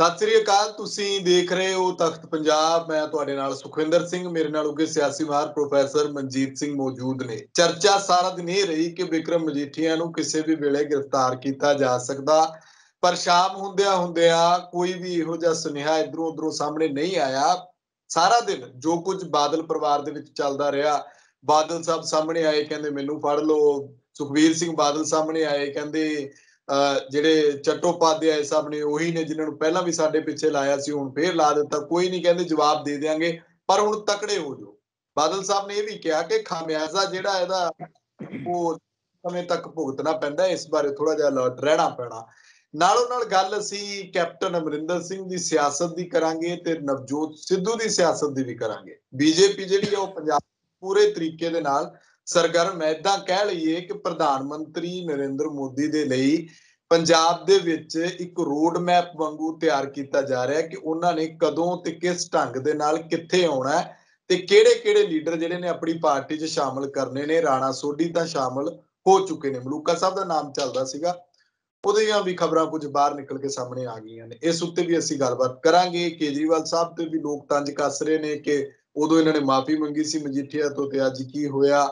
ਸਤਿ ਸ੍ਰੀ ਅਕਾਲ ਤੁਸੀਂ ਦੇਖ ਰਹੇ ਹੋ ਤਖਤ ਪੰਜਾਬ ਮੈਂ ਤੁਹਾਡੇ ਨਾਲ ਸੁਖਵਿੰਦਰ ਸਿੰਘ ਮੇਰੇ ਨਾਲ ਉੱਗੇ ਸਿਆਸੀ ਮਾਹਰ ਪ੍ਰੋਫੈਸਰ ਮਨਜੀਤ ਸਿੰਘ ਮੌਜੂਦ ਨੇ ਚਰਚਾ ਸਾਰਾ ਦਿਨ ਇਹ ਰਹੀ ਕਿ ਵਿਕਰਮ ਮਜੀਠੀਆ ਨੂੰ ਕਿਸੇ ਵੀ ਵੇਲੇ ਗ੍ਰਿਫਤਾਰ ਕੀਤਾ ਜਾ ਸਕਦਾ ਪਰ ਸ਼ਾਮ ਹੁੰਦਿਆਂ ਹੁੰਦਿਆਂ ਕੋਈ ਵੀ ਇਹੋ ਜਿਹਾ ਸੁਨੇਹਾ ਇਧਰੋਂ ਉਧਰੋਂ ਸਾਹਮਣੇ ਨਹੀਂ ਆਇਆ ਸਾਰਾ ਦਿਨ ਜੋ ਕੁਝ ਬਾਦਲ ਪਰਿਵਾਰ ਦੇ ਵਿੱਚ ਚੱਲਦਾ ਰਿਹਾ ਬਾਦਲ ਸਾਹਿਬ ਸਾਹਮਣੇ ਆਏ ਕਹਿੰਦੇ ਮੈਨੂੰ ਫੜ ਲਓ ਸੁਖਵੀਰ ਸਿੰਘ ਬਾਦਲ ਸਾਹਮਣੇ ਆਏ ਕਹਿੰਦੇ ਜਿਹੜੇ ਚਟੋਪਾਧਿਆਏ ਸਾਹਿਬ ਨੇ ਉਹੀ ਨੇ ਜਿਨ੍ਹਾਂ ਨੂੰ ਪਹਿਲਾਂ ਵੀ ਸਾਡੇ ਪਿੱਛੇ ਲਾਇਆ ਸੀ ਹੁਣ ਫੇਰ ਲਾ ਦਿੱਤਾ ਕੋਈ ਨਹੀਂ ਕਹਿੰਦੇ ਜਵਾਬ ਦੇ ਦੇਵਾਂਗੇ ਪਰ ਹੁਣ ਤਕੜੇ ਹੋ ਜਾਓ ਬਾਦਲ ਸਾਹਿਬ ਨੇ ਇਹ ਵੀ ਕਿਹਾ ਕਿ ਖਾਮਿਆਜ਼ਾ ਜਿਹੜਾ ਇਹਦਾ ਉਹ ਸਮੇਂ ਤੱਕ ਭੁਗਤਣਾ ਪੈਂਦਾ ਇਸ ਬਾਰੇ ਥੋੜਾ ਜਿਹਾ ਅਲਰਟ ਰਹਿਣਾ ਪੈਣਾ ਨਾਲੋਂ ਨਾਲ ਗੱਲ ਅਸੀਂ ਕੈਪਟਨ ਅਮਰਿੰਦਰ ਸਿੰਘ ਦੀ ਸਿਆਸਤ ਦੀ ਕਰਾਂਗੇ ਤੇ ਨਵਜੋਤ ਸਿੱਧੂ ਦੀ ਸਿਆਸਤ ਦੀ ਵੀ ਕਰਾਂਗੇ ਬੀਜੇਪੀ ਜਿਹੜੀ ਆ ਉਹ ਪੰਜਾਬ ਪੂਰੇ ਤਰੀਕੇ ਦੇ ਨਾਲ ਸਰਗਰਮ ਹੈ ਇਦਾਂ ਕਹਿ ਲਈਏ ਕਿ ਪ੍ਰਧਾਨ ਮੰਤਰੀ ਨਰਿੰਦਰ ਮੋਦੀ ਦੇ ਲਈ ਪੰਜਾਬ ਦੇ ਵਿੱਚ ਇੱਕ ਰੋਡ ਮੈਪ ਵਾਂਗੂ ਤਿਆਰ ਕੀਤਾ ਜਾ ਰਿਹਾ ਹੈ ਕਿ ਉਹਨਾਂ ਨੇ ਕਦੋਂ ਤੇ ਕਿਸ ਢੰਗ ਦੇ ਨਾਲ ਕਿੱਥੇ ਆਉਣਾ ਹੈ ਤੇ ਕਿਹੜੇ-ਕਿਹੜੇ ਲੀਡਰ ਜਿਹੜੇ ਨੇ ਆਪਣੀ ਪਾਰਟੀ 'ਚ ਸ਼ਾਮਲ ਕਰਨੇ ਨੇ ਰਾਣਾ ਸੋਢੀ ਤਾਂ ਸ਼ਾਮਲ ਹੋ ਚੁੱਕੇ ਨੇ ਮਲੂਕਾ ਸਾਹਿਬ ਦਾ ਨਾਮ ਚੱਲਦਾ ਸੀਗਾ ਉਹਦੀਆਂ ਵੀ ਖਬਰਾਂ ਕੁਝ ਬਾਹਰ ਨਿਕਲ ਕੇ ਸਾਹਮਣੇ ਆ ਗਈਆਂ ਨੇ ਇਸ ਉੱਤੇ ਵੀ ਅਸੀਂ ਗੱਲਬਾਤ ਕਰਾਂਗੇ ਕੇਜਰੀਵਾਲ ਸਾਹਿਬ ਤੇ ਵੀ ਲੋਕ ਤੰਜ ਕੱਸ ਰਹੇ ਨੇ ਕਿ ਉਦੋਂ ਇਹਨਾਂ ਨੇ ਮਾਫੀ ਮੰਗੀ ਸੀ ਮਜੀਠੀਆ ਤੋਂ ਤੇ ਅੱਜ ਕੀ ਹੋਇਆ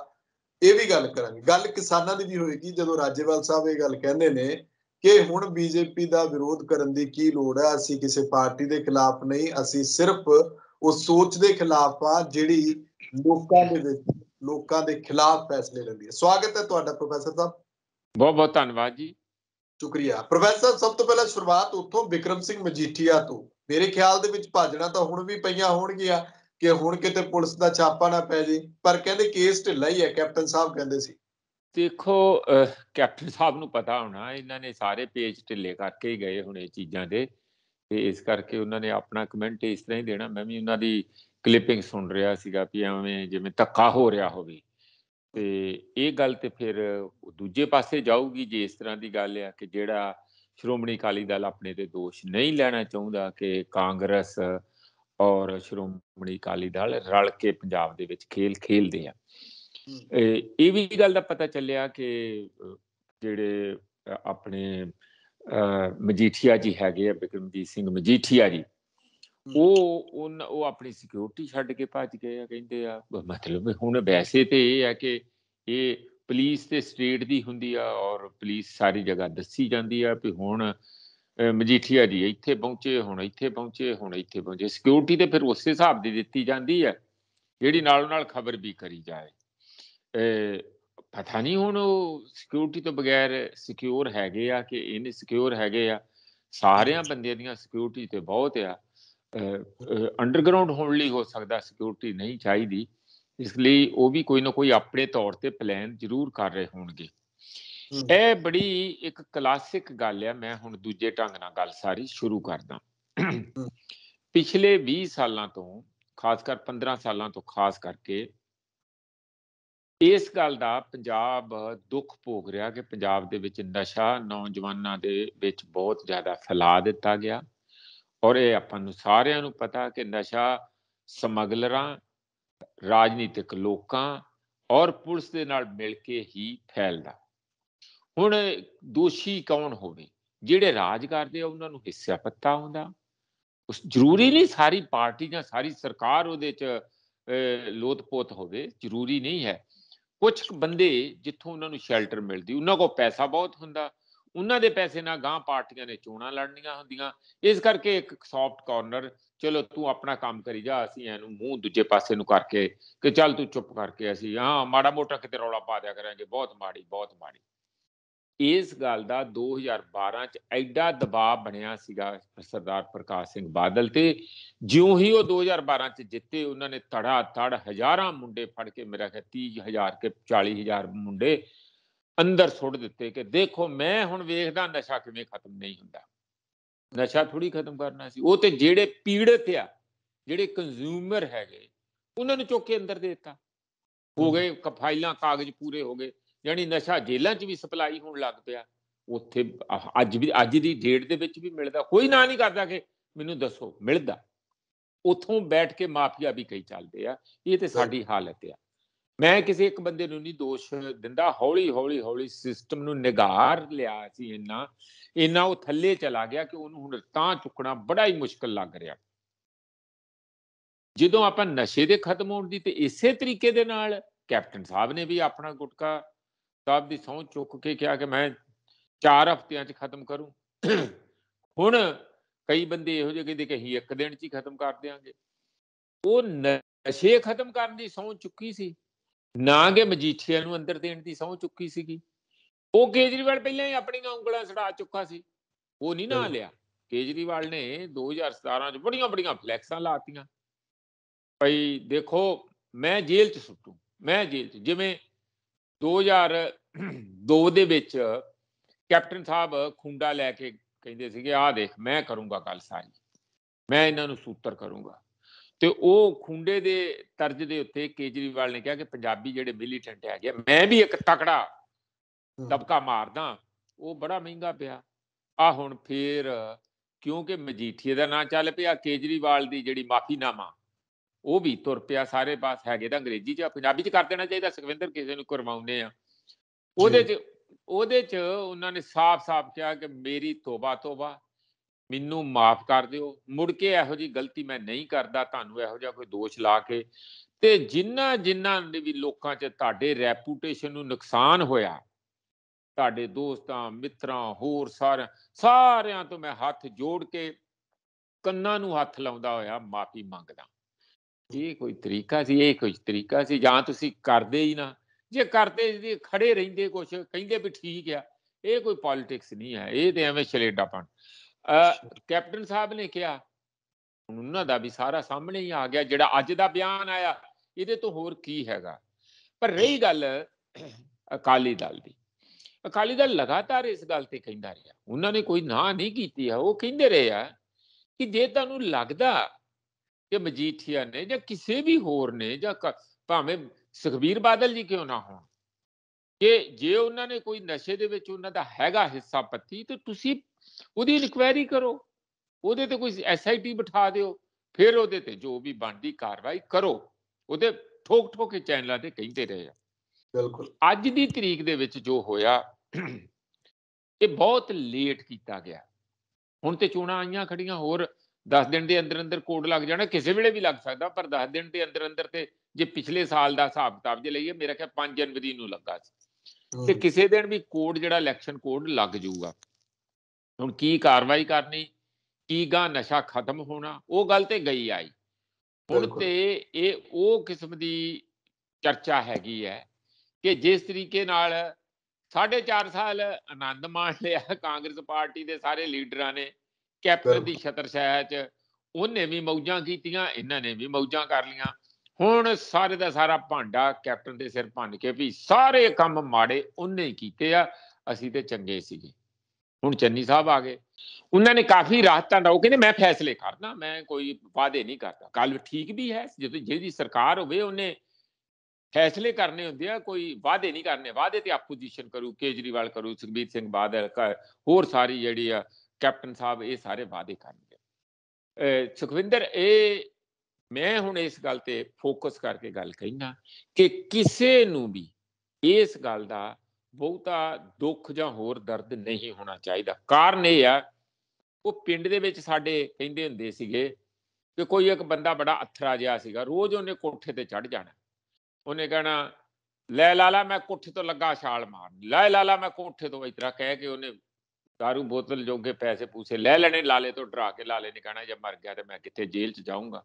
ਇਹ ਵੀ ਗੱਲ ਕਰਾਂਗੇ ਗੱਲ ਕਿਸਾਨਾਂ ਦੀ ਵੀ ਹੋਏਗੀ ਜਦੋਂ ਰਾਜੇਵਾਲ ਸਾਹਿਬ ਇਹ ਗੱਲ ਕਹਿੰਦੇ ਨੇ ਕਿ ਹੁਣ ਬੀਜੇਪੀ ਦਾ ਵਿਰੋਧ ਕਰਨ ਦੀ ਕੀ ਲੋੜ ਹੈ ਅਸੀਂ ਕਿਸੇ ਪਾਰਟੀ ਦੇ ਖਿਲਾਫ ਨਹੀਂ ਅਸੀਂ ਸਿਰਫ ਉਸ ਸੋਚ ਦੇ ਖਿਲਾਫ ਆ ਜਿਹੜੀ ਲੋਕਾਂ ਦੇ ਵਿੱਚ ਲੋਕਾਂ ਦੇ ਖਿਲਾਫ ਫੈਸਲੇ ਲੈਂਦੀ ਹੈ ਸਵਾਗਤ ਹੈ ਤੁਹਾਡਾ ਪ੍ਰੋਫੈਸਰ ਸਾਹਿਬ ਬਹੁਤ ਬਹੁਤ ਧੰਨਵਾਦ ਜੀ ਸ਼ੁਕਰੀਆ ਪ੍ਰੋਫੈਸਰ ਸਭ ਤੋਂ ਪਹਿਲਾਂ ਸ਼ੁਰੂਆਤ ਉੱਥੋਂ ਵਿਕਰਮ ਸਿੰਘ ਮਜੀਠੀਆ ਤੋਂ ਮੇਰੇ ਖਿਆਲ ਦੇ ਵਿੱਚ ਭਾਜਣਾ ਤਾਂ ਹੁਣ ਵੀ ਪਈਆਂ ਹੋਣਗੀਆਂ ਕਿ ਹੁਣ ਕਿਤੇ ਪੁਲਿਸ ਦਾ ਛਾਪਾ ਨਾ ਪੈ ਜੇ ਪਰ ਕਹਿੰਦੇ ਕੇਸ ਢਿੱਲਾ ਹੀ ਹੈ ਕੈਪਟਨ ਸਾਹਿਬ ਕਹਿੰਦੇ ਸੀ ਦੇਖੋ ਕੈਪਟਨ ਸਾਹਿਬ ਨੂੰ ਪਤਾ ਹੋਣਾ ਇਹਨਾਂ ਨੇ ਸਾਰੇ ਪੇਜ ਢਿੱਲੇ ਕਰਕੇ ਹੀ ਗਏ ਹੁਣ ਇਹ ਚੀਜ਼ਾਂ ਦੇ ਤੇ ਇਸ ਕਰਕੇ ਉਹਨਾਂ ਨੇ ਆਪਣਾ ਕਮੈਂਟ ਇਸ ਤਰ੍ਹਾਂ ਹੀ ਦੇਣਾ ਮੈਂ ਵੀ ਉਹਨਾਂ ਦੀ ਕਲਿੱਪਿੰਗ ਸੁਣ ਰਿਹਾ ਸੀਗਾ ਵੀ ਐਵੇਂ ਜਿਵੇਂ ਤੱਕਾ ਹੋ ਰਿਹਾ ਹੋਵੇ ਤੇ ਇਹ ਗੱਲ ਤੇ ਫਿਰ ਦੂਜੇ ਪਾਸੇ ਜਾਊਗੀ ਜੇ ਇਸ ਤਰ੍ਹਾਂ ਦੀ ਗੱਲ ਆ ਕਿ ਜਿਹੜਾ ਸ਼੍ਰੋਮਣੀ ਅਕਾਲੀ ਦਲ ਆਪਣੇ ਤੇ ਦੋਸ਼ ਨਹੀਂ ਲੈਣਾ ਚਾਹੁੰਦਾ ਕਿ ਕਾਂਗਰਸ ਔਰ ਸ਼੍ਰੋਮਣੀ ਅਕਾਲੀ ਦਲ ਰਲ ਕੇ ਪੰਜਾਬ ਦੇ ਵਿੱਚ ਖੇਲ ਖੇਲਦੇ ਆ ਇਹ ਵੀ ਗੱਲ ਦਾ ਪਤਾ ਚੱਲਿਆ ਕਿ ਜਿਹੜੇ ਆਪਣੇ ਮਜੀਠੀਆ ਜੀ ਹੈਗੇ ਆ ਬਿਕਰਮਜੀਤ ਸਿੰਘ ਮਜੀਠੀਆ ਜੀ ਉਹ ਉਹ ਆਪਣੀ ਸਿਕਿਉਰਿਟੀ ਛੱਡ ਕੇ ਭੱਜ ਗਏ ਆ ਕਹਿੰਦੇ ਆ ਮਤਲਬ ਹੁਣ ਵੈਸੇ ਤੇ ਇਹ ਆ ਕਿ ਇਹ ਪੁਲਿਸ ਤੇ ਸਟੇਟ ਦੀ ਹੁੰਦੀ ਆ ਔਰ ਪੁਲਿਸ ਸਾਰੀ ਜਗ੍ਹਾ ਦੱਸੀ ਜਾਂਦੀ ਆ ਵੀ ਹੁਣ ਮਜੀਠੀਆ ਜੀ ਇੱਥੇ ਪਹੁੰਚੇ ਹੁਣ ਇੱਥੇ ਪਹੁੰਚੇ ਹੁਣ ਇੱਥੇ ਪਹੁੰਚੇ ਸਿਕਿਉਰਿਟੀ ਤੇ ਫਿਰ ਉਸੇ ਹਿਸਾਬ ਦੀ ਦਿੱਤੀ ਜਾਂਦੀ ਹੈ ਜਿਹੜੀ ਨਾਲ ਨਾਲ ਖਬਰ ਵੀ ਕਰੀ ਜਾਏ ਪਤਾ ਨਹੀਂ ਹੁਣ ਉਹ ਸਿਕਿਉਰਿਟੀ ਤੋਂ ਬਗੈਰ ਸਿਕਿਉਰ ਹੈਗੇ ਆ ਕਿ ਇਹਨੇ ਸਿਕਿਉਰ ਹੈਗੇ ਆ ਸਾਰਿਆਂ ਬੰਦਿਆਂ ਦੀਆਂ ਸਿਕਿਉਰਿਟੀ ਤੇ ਬਹੁਤ ਆ ਅੰਡਰਗਰਾਉਂਡ ਹੋਣ ਲਈ ਹੋ ਸਕਦਾ ਸਿਕਿਉਰਿਟੀ ਨਹੀਂ ਚਾਹੀਦੀ ਇਸ ਲਈ ਉਹ ਵੀ ਕੋਈ ਨਾ ਕੋਈ ਆਪਣੇ ਤੌਰ ਤੇ ਪਲਾਨ ਜ਼ਰੂਰ ਕਰ ਰਹੇ ਹੋਣਗੇ ਇਹ ਬੜੀ ਇੱਕ ਕਲਾਸਿਕ ਗੱਲ ਆ ਮੈਂ ਹੁਣ ਦੂਜੇ ਢੰਗ ਨਾਲ ਗੱਲ ਸਾਰੀ ਸ਼ੁਰੂ ਕਰਦਾ ਪਿਛਲੇ 20 ਸਾਲਾਂ ਤੋਂ ਖਾਸ ਕਰ 15 ਸਾਲਾਂ ਤੋਂ ਖਾਸ ਕਰਕੇ ਇਸ ਗੱਲ ਦਾ ਪੰਜਾਬ ਦੁੱਖ ਭੋਗ ਰਿਹਾ ਕਿ ਪੰਜਾਬ ਦੇ ਵਿੱਚ ਨਸ਼ਾ ਨੌਜਵਾਨਾਂ ਦੇ ਵਿੱਚ ਬਹੁਤ ਜ਼ਿਆਦਾ ਫੈਲਾ ਦਿੱਤਾ ਗਿਆ ਔਰ ਇਹ ਆਪਾਂ ਨੂੰ ਸਾਰਿਆਂ ਨੂੰ ਪਤਾ ਕਿ ਨਸ਼ਾ ਸਮਗਲਰਾਂ ਰਾਜਨੀਤਿਕ ਲੋਕਾਂ ਔਰ ਪੁਲਿਸ ਦੇ ਨਾਲ ਮਿਲ ਕੇ ਹੀ ਫੈਲਦਾ ਹੁਣ ਦੋਸ਼ੀ ਕੌਣ ਹੋਵੇ ਜਿਹੜੇ ਰਾਜ ਕਰਦੇ ਆ ਉਹਨਾਂ ਨੂੰ ਹਿੱਸਾ ਪੱਤਾ ਹੁੰਦਾ ਉਸ ਜ਼ਰੂਰੀ ਨਹੀਂ ਸਾਰੀ ਪਾਰਟੀ ਜਾਂ ਸਾਰੀ ਸਰਕਾਰ ਉਹਦੇ ਚ ਲੋਤਪੋਤ ਹੋਵੇ ਜ਼ਰੂਰੀ ਨਹੀਂ ਹੈ ਕੁਝ ਬੰਦੇ ਜਿੱਥੋਂ ਉਹਨਾਂ ਨੂੰ ਸ਼ੈਲਟਰ ਮਿਲਦੀ ਉਹਨਾਂ ਕੋਲ ਪੈਸਾ ਬਹੁਤ ਹੁੰਦਾ ਉਹਨਾਂ ਦੇ ਪੈਸੇ ਨਾਲ ਗਾਂ ਪਾਰਟੀਆਂ ਨੇ ਚੋਣਾਂ ਲੜਨੀਆਂ ਹੁੰਦੀਆਂ ਇਸ ਕਰਕੇ ਇੱਕ ਸੌਫਟ ਕਾਰਨਰ ਚਲੋ ਤੂੰ ਆਪਣਾ ਕੰਮ ਕਰੀ ਜਾ ਅਸੀਂ ਇਹਨੂੰ ਮੂੰਹ ਦੂਜੇ ਪਾਸੇ ਨੂੰ ਕਰਕੇ ਕਿ ਚੱਲ ਤੂੰ ਚੁੱਪ ਕਰਕੇ ਅਸੀਂ ਹਾਂ ਮਾੜਾ ਮੋਟਾ ਕਿਤੇ ਰੌਲਾ ਪਾ ਦਿਆ ਕਰਾਂਗੇ ਬਹੁਤ ਮਾੜੀ ਬਹੁਤ ਮਾੜੀ ਇਸ ਗੱਲ ਦਾ 2012 ਚ ਐਡਾ ਦਬਾਅ ਬਣਿਆ ਸੀਗਾ ਸਰਦਾਰ ਪ੍ਰਕਾਸ਼ ਸਿੰਘ ਬਾਦਲ ਤੇ ਜਿਉਂ ਹੀ ਉਹ 2012 ਚ ਜਿੱਤੇ ਉਹਨਾਂ ਨੇ ਧੜਾ ਧੜ ਹਜ਼ਾਰਾਂ ਮੁੰਡੇ ਫੜ ਕੇ ਮੇਰਾ ਕਿ 30000 ਕੇ 40000 ਮੁੰਡੇ ਅੰਦਰ ਸੁੱਟ ਦਿੱਤੇ ਕਿ ਦੇਖੋ ਮੈਂ ਹੁਣ ਵੇਖਦਾ ਨਸ਼ਾ ਕਿਵੇਂ ਖਤਮ ਨਹੀਂ ਹੁੰਦਾ ਨਸ਼ਾ ਥੋੜੀ ਖਤਮ ਕਰਨਾ ਸੀ ਉਹ ਤੇ ਜਿਹੜੇ ਪੀੜਤ ਆ ਜਿਹੜੇ ਕੰਜ਼ਿਊਮਰ ਹੈਗੇ ਉਹਨਾਂ ਨੂੰ ਚੁੱਕ ਕੇ ਅੰਦਰ ਦੇ ਦਿੱਤਾ ਹੋ ਗਏ ਫਾਈਲਾਂ ਕਾਗਜ਼ ਪੂਰੇ ਹੋ ਗਏ ਯਾਨੀ ਨਸ਼ਾ ਜੇਲ੍ਹਾਂ 'ਚ ਵੀ ਸਪਲਾਈ ਹੋਣ ਲੱਗ ਪਿਆ ਉੱਥੇ ਅੱਜ ਵੀ ਅੱਜ ਦੀ ਡੇਟ ਦੇ ਵਿੱਚ ਵੀ ਮਿਲਦਾ ਕੋਈ ਨਾਂ ਨਹੀਂ ਕਰਦਾ ਕਿ ਮੈਨੂੰ ਦੱਸੋ ਮਿਲਦਾ ਉਥੋਂ ਬੈਠ ਕੇ ਮਾਫੀਆ ਵੀ ਕਈ ਚੱਲਦੇ ਆ ਇਹ ਤੇ ਸਾਡੀ ਹਾਲਤ ਆ ਮੈਂ ਕਿਸੇ ਇੱਕ ਬੰਦੇ ਨੂੰ ਨਹੀਂ ਦੋਸ਼ ਦਿੰਦਾ ਹੌਲੀ ਹੌਲੀ ਹੌਲੀ ਸਿਸਟਮ ਨੂੰ ਨਿਗਾਰ ਲਿਆ ਸੀ ਇੰਨਾ ਇੰਨਾ ਉਹ ਥੱਲੇ ਚਲਾ ਗਿਆ ਕਿ ਉਹਨੂੰ ਹੁਣ ਤਾਂ ਚੁੱਕਣਾ ਬੜਾ ਹੀ ਮੁਸ਼ਕਲ ਲੱਗ ਰਿਹਾ ਜਦੋਂ ਆਪਾਂ ਨਸ਼ੇ ਦੇ ਖਤਮ ਹੋਣ ਦੀ ਤੇ ਇਸੇ ਤਰੀਕੇ ਦੇ ਨਾਲ ਕੈਪਟਨ ਸਾਹਿਬ ਨੇ ਵੀ ਆਪਣਾ ਗੁਟਕਾ ਸਾਹਿਬ ਦੀ ਸੌਂ ਚੁੱਕ ਕੇ ਕਿਹਾ ਕਿ ਮੈਂ 4 ਹਫ਼ਤਿਆਂ 'ਚ ਖਤਮ ਕਰੂੰ ਹੁਣ ਕਈ ਬੰਦੇ ਇਹੋ ਜਿਹੇ ਕਹਿੰਦੇ ਕਿ ਅਸੀਂ ਇੱਕ ਦਿਨ 'ਚ ਹੀ ਖਤਮ ਕਰ ਦੇਾਂਗੇ ਉਹ ਨਸ਼ੇ ਖਤਮ ਕਰਨ ਦੀ ਸੌਂ ਚੁੱਕੀ ਸੀ ਨਾ ਕਿ ਮਜੀਠੀਆ ਨੂੰ ਅੰਦਰ ਦੇਣ ਦੀ ਸੌਂ ਚੁੱਕੀ ਸੀਗੀ ਉਹ ਕੇਜਰੀਵਾਲ ਪਹਿਲਾਂ ਹੀ ਆਪਣੀਆਂ ਉਂਗਲਾਂ ਸੜਾ ਚੁੱਕਾ ਸੀ ਉਹ ਨਹੀਂ ਨਾ ਲਿਆ ਕੇਜਰੀਵਾਲ ਨੇ 2017 ਚ ਬੜੀਆਂ ਬੜੀਆਂ ਫਲੈਕਸਾਂ ਲਾਤੀਆਂ ਭਈ ਦੇਖੋ ਮੈਂ ਜੇਲ੍ਹ ਚ ਸੁੱਟੂ ਮੈਂ ਜੇਲ੍ਹ ਚ ਜਿਵੇਂ 2002 ਦੇ ਵਿੱਚ ਕੈਪਟਨ ਸਾਹਿਬ ਖੁੰਡਾ ਲੈ ਕੇ ਕਹਿੰਦੇ ਸੀਗੇ ਆਹ ਦੇਖ ਮੈਂ ਕਰੂੰਗਾ ਗੱਲ ਸਾਰੀ ਮੈਂ ਇਹਨਾਂ ਨੂੰ ਸੂਤਰ ਕਰੂੰਗਾ ਤੇ ਉਹ ਖੁੰਡੇ ਦੇ ਤਰਜ ਦੇ ਉੱਤੇ ਕੇਜਰੀਵਾਲ ਨੇ ਕਿਹਾ ਕਿ ਪੰਜਾਬੀ ਜਿਹੜੇ ਮਿਲੀਟੈਂਟ ਹੈਗੇ ਮੈਂ ਵੀ ਇੱਕ ਤਕੜਾ ਦਬਕਾ ਮਾਰਦਾ ਉਹ ਬੜਾ ਮਹਿੰਗਾ ਪਿਆ ਆ ਹੁਣ ਫੇਰ ਕਿਉਂਕਿ ਮਜੀਠੀਏ ਦਾ ਨਾਂ ਚੱਲ ਪਿਆ ਕੇਜਰੀਵਾਲ ਦੀ ਜਿਹੜੀ ਮਾਫੀਨਾਮਾ ਉਹ ਵੀ ਤੁਰ ਪਿਆ ਸਾਰੇ ਪਾਸ ਹੈਗੇ ਤਾਂ ਅੰਗਰੇਜ਼ੀ 'ਚ ਪੰਜਾਬੀ 'ਚ ਕਰ ਦੇਣਾ ਚਾਹੀਦਾ ਸੁਖਵਿੰਦਰ ਕਿਸੇ ਨੂੰ ਕਰਵਾਉਂਦੇ ਆ ਉਹਦੇ 'ਚ ਉਹਦੇ 'ਚ ਉਹਨਾਂ ਨੇ ਸਾਫ਼-ਸਾਫ਼ ਕਿਹਾ ਕਿ ਮੇਰੀ ਤੋਬਾ ਤੋਬਾ ਮੈਨੂੰ ਮਾਫ ਕਰ ਦਿਓ ਮੁੜ ਕੇ ਇਹੋ ਜੀ ਗਲਤੀ ਮੈਂ ਨਹੀਂ ਕਰਦਾ ਤੁਹਾਨੂੰ ਇਹੋ ਜਿਹਾ ਕੋਈ ਦੋਸ਼ ਲਾ ਕੇ ਤੇ ਜਿਨ੍ਹਾਂ ਜਿਨ੍ਹਾਂ ਦੇ ਵੀ ਲੋਕਾਂ 'ਚ ਤੁਹਾਡੇ ਰੈਪੂਟੇਸ਼ਨ ਨੂੰ ਨੁਕਸਾਨ ਹੋਇਆ ਤੁਹਾਡੇ ਦੋਸਤਾਂ ਮਿੱਤਰਾਂ ਹੋਰ ਸਾਰਿਆਂ ਸਾਰਿਆਂ ਤੋਂ ਮੈਂ ਹੱਥ ਜੋੜ ਕੇ ਕੰਨਾਂ ਨੂੰ ਹੱਥ ਲਾਉਂਦਾ ਹੋਇਆ ਮਾਫੀ ਮੰਗਦਾ ਇਹ ਕੋਈ ਤਰੀਕਾ ਸੀ ਇਹ ਕੋਈ ਤਰੀਕਾ ਸੀ ਜਾਂ ਤੁਸੀਂ ਕਰਦੇ ਹੀ ਨਾ ਜੇ ਕਰਦੇ ਜੀ ਖੜੇ ਰਹਿੰਦੇ ਕੁਛ ਕਹਿੰਦੇ ਵੀ ਠੀਕ ਆ ਇਹ ਕੋਈ ਪੋਲਿਟਿਕਸ ਨਹੀਂ ਹੈ ਇਹ ਤੇ ਐਵੇਂ ਛਲੇਡਾਪਣ ਕੈਪਟਨ ਸਾਹਿਬ ਨੇ ਕਿਹਾ ਉਹਨਾਂ ਦਾ ਵੀ ਸਾਰਾ ਸਾਹਮਣੇ ਹੀ ਆ ਗਿਆ ਜਿਹੜਾ ਅੱਜ ਦਾ ਬਿਆਨ ਆਇਆ ਇਹਦੇ ਤੋਂ ਹੋਰ ਕੀ ਹੈਗਾ ਪਰ ਰਹੀ ਗੱਲ ਅਕਾਲੀ ਦਲ ਦੀ ਅਕਾਲੀ ਦਲ ਲਗਾਤਾਰ ਇਸ ਗੱਲ ਤੇ ਕਹਿੰਦਾ ਰਿਹਾ ਉਹਨਾਂ ਨੇ ਕੋਈ ਨਾਂ ਨਹੀਂ ਕੀਤੀ ਆ ਉਹ ਕਹਿੰਦੇ ਰਹੇ ਆ ਕਿ ਜੇ ਤੁਹਾਨੂੰ ਲੱਗਦਾ ਕਿ ਮਜੀਠੀਆ ਨੇ ਜਾਂ ਕਿਸੇ ਵੀ ਹੋਰ ਨੇ ਜਾਂ ਭਾਵੇਂ ਸੁਖਬੀਰ ਬਾਦਲ ਜੀ ਕਿਉਂ ਨਾ ਹੋਣ ਕਿ ਜੇ ਉਹਨਾਂ ਨੇ ਕੋਈ ਨਸ਼ੇ ਦੇ ਵਿੱਚ ਉਹਨਾਂ ਦਾ ਹੈਗਾ ਹਿੱਸਾ ਪੱਤੀ ਤੇ ਤੁਸੀਂ ਉਹਦੀ ਇਨਕੁਆਇਰੀ ਕਰੋ ਉਹਦੇ ਤੇ ਕੋਈ ਐਸਆਈਟੀ ਬਿਠਾ ਦਿਓ ਫਿਰ ਉਹਦੇ ਤੇ ਜੋ ਵੀ ਬਣਦੀ ਕਾਰਵਾਈ ਕਰੋ ਉਹਦੇ ਠੋਕ ਠੋਕ ਕੇ ਚੈਨਲਾਂ ਤੇ ਕਹਿੰਦੇ ਰਹੇ ਆ ਬਿਲਕੁਲ ਅੱਜ ਦੀ ਤਰੀਕ ਦੇ ਵਿੱਚ ਜੋ ਹੋਇਆ ਇਹ ਬਹੁਤ ਲੇਟ ਕੀਤਾ ਗਿਆ ਹੁਣ ਤੇ ਚੋਣਾਂ ਆਈਆਂ ਖੜੀਆਂ ਹੋਰ 10 ਦਿਨ ਦੇ ਅੰਦਰ ਅੰਦਰ ਕੋਡ ਲੱਗ ਜਾਣਾ ਕਿਸੇ ਵੇਲੇ ਵੀ ਲੱਗ ਸਕਦਾ ਪਰ 10 ਦਿਨ ਦੇ ਅੰਦਰ ਅੰਦਰ ਤੇ ਜੇ ਪਿਛਲੇ ਸਾਲ ਦਾ ਹਿਸਾਬ ਕਿਤਾਬ ਜੇ ਲਈਏ ਮੇਰਾ ਖਿਆਲ 5 ਜਨਵਰੀ ਨੂੰ ਲੱਗਾ ਸੀ ਤੇ ਕਿਸੇ ਦਿਨ ਵੀ ਕੋਡ ਜਿਹੜਾ ਇਲੈਕਸ਼ਨ ਕੋਡ ਲੱਗ ਜਾਊਗਾ ਹੁਣ ਕੀ ਕਾਰਵਾਈ ਕਰਨੀ ਕੀ ਗਾ ਨਸ਼ਾ ਖਤਮ ਹੋਣਾ ਉਹ ਗੱਲ ਤੇ ਗਈ ਆਈ ਹੁਣ ਤੇ ਇਹ ਉਹ ਕਿਸਮ ਦੀ ਚਰਚਾ ਹੈਗੀ ਹੈ ਕਿ ਜਿਸ ਤਰੀਕੇ ਨਾਲ 4.5 ਸਾਲ ਆਨੰਦ ਮਾਣ ਲਿਆ ਕਾਂਗਰਸ ਪਾਰਟੀ ਦੇ ਸਾਰੇ ਲੀਡਰਾਂ ਨੇ ਕੈਪਟਨ ਦੀ ਛਤਰਛਾਇਆ 'ਚ ਉਹਨੇ ਵੀ ਮੌਜਾਂ ਕੀਤੀਆਂ ਇਹਨਾਂ ਨੇ ਵੀ ਮੌਜਾਂ ਕਰ ਲੀਆਂ ਹੁਣ ਸਾਰੇ ਦਾ ਸਾਰਾ ਭਾਂਡਾ ਕੈਪਟਨ ਦੇ ਸਿਰ ਭੰਨ ਕੇ ਵੀ ਸਾਰੇ ਕੰਮ ਮਾੜੇ ਉਹਨੇ ਕੀਤੇ ਆ ਅਸੀਂ ਤੇ ਚੰਗੇ ਸੀਗੇ ਹੁਣ ਚੰਨੀ ਸਾਹਿਬ ਆ ਗਏ ਉਹਨਾਂ ਨੇ ਕਾਫੀ ਰਾਹਤਾਂ ਦਾ ਉਹ ਕਹਿੰਦੇ ਮੈਂ ਫੈਸਲੇ ਕਰਦਾ ਮੈਂ ਕੋਈ ਵਾਅਦੇ ਨਹੀਂ ਕਰਦਾ ਕੱਲ ਠੀਕ ਵੀ ਹੈ ਜਦੋਂ ਜਿਹਦੀ ਸਰਕਾਰ ਹੋਵੇ ਉਹਨੇ ਫੈਸਲੇ ਕਰਨੇ ਹੁੰਦੇ ਆ ਕੋਈ ਵਾਅਦੇ ਨਹੀਂ ਕਰਨੇ ਵਾਅਦੇ ਤੇ ਆਪੋਜੀਸ਼ਨ ਕਰੂ ਕੇਜਰੀਵਾਲ ਕਰੂ ਸੁਖਬੀਰ ਸਿੰਘ ਬਾਦਲ ਹੋਰ ਸਾਰੀ ਜਿਹੜੀ ਆ ਕੈਪਟਨ ਸਾਹਿਬ ਇਹ ਸਾਰੇ ਵਾਅਦੇ ਕਰਨਗੇ ਸੁਖਵਿੰਦਰ ਇਹ ਮੈਂ ਹੁਣ ਇਸ ਗੱਲ ਤੇ ਫੋਕਸ ਕਰਕੇ ਗੱਲ ਕਹਿਣਾ ਕਿ ਕਿਸੇ ਨੂੰ ਵੀ ਇਸ ਗੱਲ ਦਾ ਬਹੁਤਾ ਦੁੱਖ ਜਾਂ ਹੋਰ ਦਰਦ ਨਹੀਂ ਹੋਣਾ ਚਾਹੀਦਾ ਕਾਰਨ ਇਹ ਆ ਉਹ ਪਿੰਡ ਦੇ ਵਿੱਚ ਸਾਡੇ ਕਹਿੰਦੇ ਹੁੰਦੇ ਸੀਗੇ ਕਿ ਕੋਈ ਇੱਕ ਬੰਦਾ ਬੜਾ ਅਥਰਾ ਜਿਹਾ ਸੀਗਾ ਰੋਜ਼ ਉਹਨੇ ਕੋਠੇ ਤੇ ਚੜ ਜਾਣਾ ਉਹਨੇ ਕਹਿਣਾ ਲੈ ਲਾਲਾ ਮੈਂ ਕੋਠੇ ਤੋਂ ਲੱਗਾ ਛਾਲ ਮਾਰ ਲੈ ਲਾਲਾ ਮੈਂ ਕੋਠੇ ਤੋਂ ਇਤਰਾ ਕਹਿ ਕੇ ਉਹਨੇ ਦਾਰੂ ਬੋਤਲ ਜੋਗੇ ਪੈਸੇ ਪੂਸੇ ਲੈ ਲੈਣੇ ਲਾਲੇ ਤੋਂ ਡਰਾ ਕੇ ਲਾਲੇ ਨੇ ਕਹਣਾ ਜੇ ਮਰ ਗਿਆ ਤੇ ਮੈਂ ਕਿੱਥੇ ਜੇਲ੍ਹ 'ਚ ਜਾਊਂਗਾ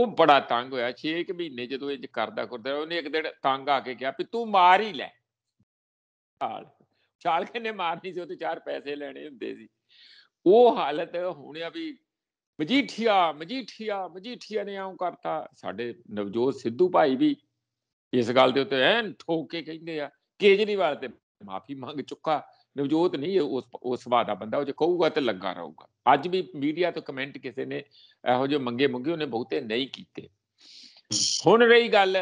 ਉਹ ਬੜਾ ਤੰਗ ਹੋਇਆ 6 ਮਹੀਨੇ ਜਦੋਂ ਇੰਜ ਕਰਦਾ ਕਰਦਾ ਉਹਨੇ ਇੱਕ ਦਿਨ ਤੰਗ ਆ ਕੇ ਕਿਹਾ ਵੀ ਤੂੰ ਮਾਰ ਹੀ ਲੈ ਛਾਲ ਛਾਲ ਕਿਨੇ ਮਾਰਨੀ ਸੀ ਉਹ ਤੇ ਚਾਰ ਪੈਸੇ ਲੈਣੇ ਹੁੰਦੇ ਸੀ ਉਹ ਹਾਲਤ ਹੋਣਿਆ ਵੀ ਮਜੀਠੀਆ ਮਜੀਠੀਆ ਮਜੀਠੀਆ ਨੇ ਆਉਂ ਕਰਤਾ ਸਾਡੇ ਨਵਜੋਤ ਸਿੱਧੂ ਭਾਈ ਵੀ ਇਸ ਗੱਲ ਦੇ ਉੱਤੇ ਐਨ ਠੋਕ ਕੇ ਕਹਿੰਦੇ ਆ ਕੇਜਰੀਵਾਲ ਤੇ ਮਾਫੀ ਮੰਗ ਚੁੱਕਾ ਨਵਜੋਤ ਨਹੀਂ ਉਹ ਉਸ ਉਸ ਸੁਭਾਅ ਦਾ ਬੰਦਾ ਉਹ ਜੇ ਕਹੂਗਾ ਤੇ ਲੱਗਾ ਰਹੂਗਾ ਅੱਜ ਵੀ ਮੀਡੀਆ ਤੋਂ ਕਮੈਂਟ ਕਿਸੇ ਨੇ ਇਹੋ ਜਿਹੇ ਮੰਗੇ ਮੰਗੇ ਉਹਨੇ ਬਹੁਤੇ ਨਹੀਂ ਕੀਤੇ ਹੁਣ ਰਹੀ ਗੱਲ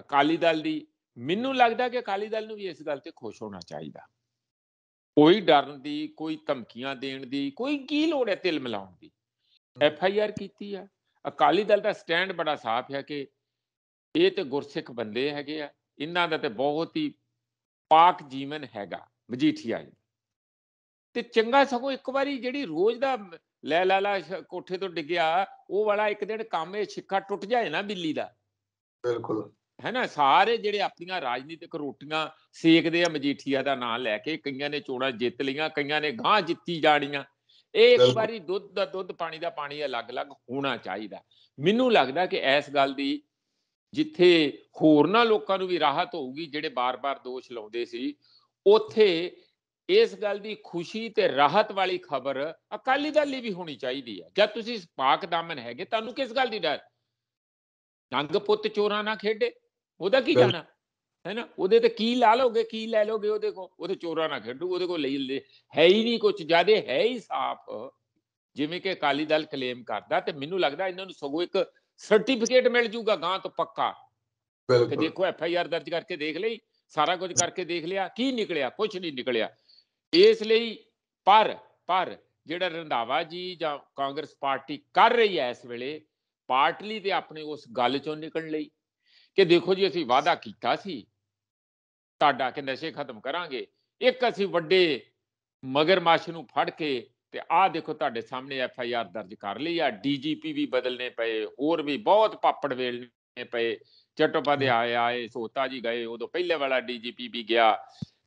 ਅਕਾਲੀ ਦਲ ਦੀ ਮੈਨੂੰ ਲੱਗਦਾ ਕਿ ਅਕਾਲੀ ਦਲ ਨੂੰ ਵੀ ਇਸ ਗੱਲ ਤੇ ਖੁਸ਼ ਹੋਣਾ ਚਾਹੀਦਾ ਕੋਈ ਡਰਨ ਦੀ ਕੋਈ ਧਮਕੀਆਂ ਦੇਣ ਦੀ ਕੋਈ ਕੀ ਲੋੜ ਹੈ ਤਿਲ ਮਿਲਾਉਣ ਦੀ ਐਫ ਆਈ ਆਰ ਕੀਤੀ ਆ ਅਕਾਲੀ ਦਲ ਦਾ ਸਟੈਂਡ ਬੜਾ ਸਾਫ਼ ਹੈ ਕਿ ਇਹ ਤੇ ਗੁਰਸਿੱਖ ਬੰਦੇ ਹੈਗੇ ਆ ਇਹਨਾਂ ਦਾ ਤੇ ਬਹੁਤ ਹੀ ਪਾਕ ਜੀਵਨ ਹੈਗਾ ਮਜੀਠੀਆ ਜੀ ਤੇ ਚੰਗਾ ਸਗੋਂ ਇੱਕ ਵਾਰੀ ਜਿਹੜੀ ਰੋਜ਼ ਦਾ ਲੈ ਲੈ ਲਾ ਕੋਠੇ ਤੋਂ ਡਿੱਗਿਆ ਉਹ ਵਾਲਾ ਇੱਕ ਦਿਨ ਕਾਮੇ ਛਿੱਕਾ ਟੁੱਟ ਜਾਏ ਨਾ ਬਿੱਲੀ ਦਾ ਬਿਲਕੁਲ ਹੈ ਨਾ ਸਾਰੇ ਜਿਹੜੇ ਆਪਣੀਆਂ ਰਾਜਨੀਤਿਕ ਰੋਟੀਆਂ ਸੇਕਦੇ ਆ ਮਜੀਠੀਆ ਦਾ ਨਾਮ ਲੈ ਕੇ ਕਈਆਂ ਨੇ ਚੋਣਾਂ ਜਿੱਤ ਲਈਆਂ ਕਈਆਂ ਨੇ ਗਾਂ ਜਿੱਤੀ ਜਾਣੀਆਂ ਇਹ ਇੱਕ ਵਾਰੀ ਦੁੱਧ ਦਾ ਦੁੱਧ ਪਾਣੀ ਦਾ ਪਾਣੀ ਅਲੱਗ-ਅਲੱਗ ਹੋਣਾ ਚਾਹੀਦਾ ਮੈਨੂੰ ਲੱਗਦਾ ਕਿ ਇਸ ਗੱਲ ਦੀ ਜਿੱਥੇ ਹੋਰਨਾਂ ਲੋਕਾਂ ਨੂੰ ਵੀ ਰਾਹਤ ਹੋਊਗੀ ਜਿਹੜੇ ਬਾਰ-ਬਾਰ ਦੋਸ਼ ਲਾਉਂਦੇ ਸੀ ਉਥੇ ਇਸ ਗੱਲ ਦੀ ਖੁਸ਼ੀ ਤੇ ਰਾਹਤ ਵਾਲੀ ਖਬਰ ਅਕਾਲੀ ਦਲ ਲਈ ਵੀ ਹੋਣੀ ਚਾਹੀਦੀ ਹੈ ਜਦ ਤੁਸੀਂ ਪਾਕ ਦਾਮਨ ਹੈਗੇ ਤੁਹਾਨੂੰ ਕਿਸ ਗੱਲ ਦੀ ਡਰ ਨੰਗ ਪੁੱਤ ਚੋਰਾ ਨਾ ਖੇਡੇ ਉਹਦਾ ਕੀ ਜਾਣਾ ਹੈ ਨਾ ਉਹਦੇ ਤੇ ਕੀ ਲਾ ਲੋਗੇ ਕੀ ਲੈ ਲੋਗੇ ਉਹਦੇ ਕੋ ਉਹਦੇ ਚੋਰਾ ਨਾ ਖੇਡੂ ਉਹਦੇ ਕੋ ਲਈ ਲੈ ਹੈ ਹੀ ਨਹੀਂ ਕੁਝ ਜਿਆਦੇ ਹੈ ਹੀ ਸਾਫ ਜਿਵੇਂ ਕਿ ਅਕਾਲੀ ਦਲ ਕਲੇਮ ਕਰਦਾ ਤੇ ਮੈਨੂੰ ਲੱਗਦਾ ਇਹਨਾਂ ਨੂੰ ਸਗੋਂ ਇੱਕ ਸਰਟੀਫਿਕੇਟ ਮਿਲ ਜੂਗਾ ਗਾਂ ਤੋਂ ਪੱਕਾ ਬਿਲਕੁਲ ਦੇਖੋ ਐਫ ਆਈ ਆਰ ਦਰਜ ਕਰਕੇ ਦੇਖ ਲਈ ਸਾਰਾ ਕੁਝ ਕਰਕੇ ਦੇਖ ਲਿਆ ਕੀ ਨਿਕਲਿਆ ਕੁਝ ਨਹੀਂ ਨਿਕਲਿਆ ਇਸ ਲਈ ਪਰ ਪਰ ਜਿਹੜਾ ਰੰਧਾਵਾ ਜੀ ਜਾਂ ਕਾਂਗਰਸ ਪਾਰਟੀ ਕਰ ਰਹੀ ਹੈ ਇਸ ਵੇਲੇ ਪਾਰਟਲੀ ਤੇ ਆਪਣੇ ਉਸ ਗੱਲ ਚੋਂ ਨਿਕਲਣ ਲਈ ਕਿ ਦੇਖੋ ਜੀ ਅਸੀਂ ਵਾਅਦਾ ਕੀਤਾ ਸੀ ਤੁਹਾਡਾ ਕਿ ਨਸ਼ੇ ਖਤਮ ਕਰਾਂਗੇ ਇੱਕ ਅਸੀਂ ਵੱਡੇ ਮਗਰਮਾਸ਼ ਨੂੰ ਫੜ ਕੇ ਤੇ ਆਹ ਦੇਖੋ ਤੁਹਾਡੇ ਸਾਹਮਣੇ ਐਫ ਆਈ ਆਰ ਦਰਜ ਕਰ ਲਈ ਆ ਡੀਜੀਪੀ ਵੀ ਬਦਲਨੇ ਪਏ ਹੋਰ ਵੀ ਬਹੁਤ ਪਾਪੜ ਵੇਲ ਪਏ ਚਟੋਪਾਧਿਆਏ ਆਏ ਆਏ ਸੋਤਾ ਜੀ ਗਏ ਉਦੋਂ ਪਹਿਲੇ ਵਾਲਾ ਡੀਜੀਪੀ ਵੀ ਗਿਆ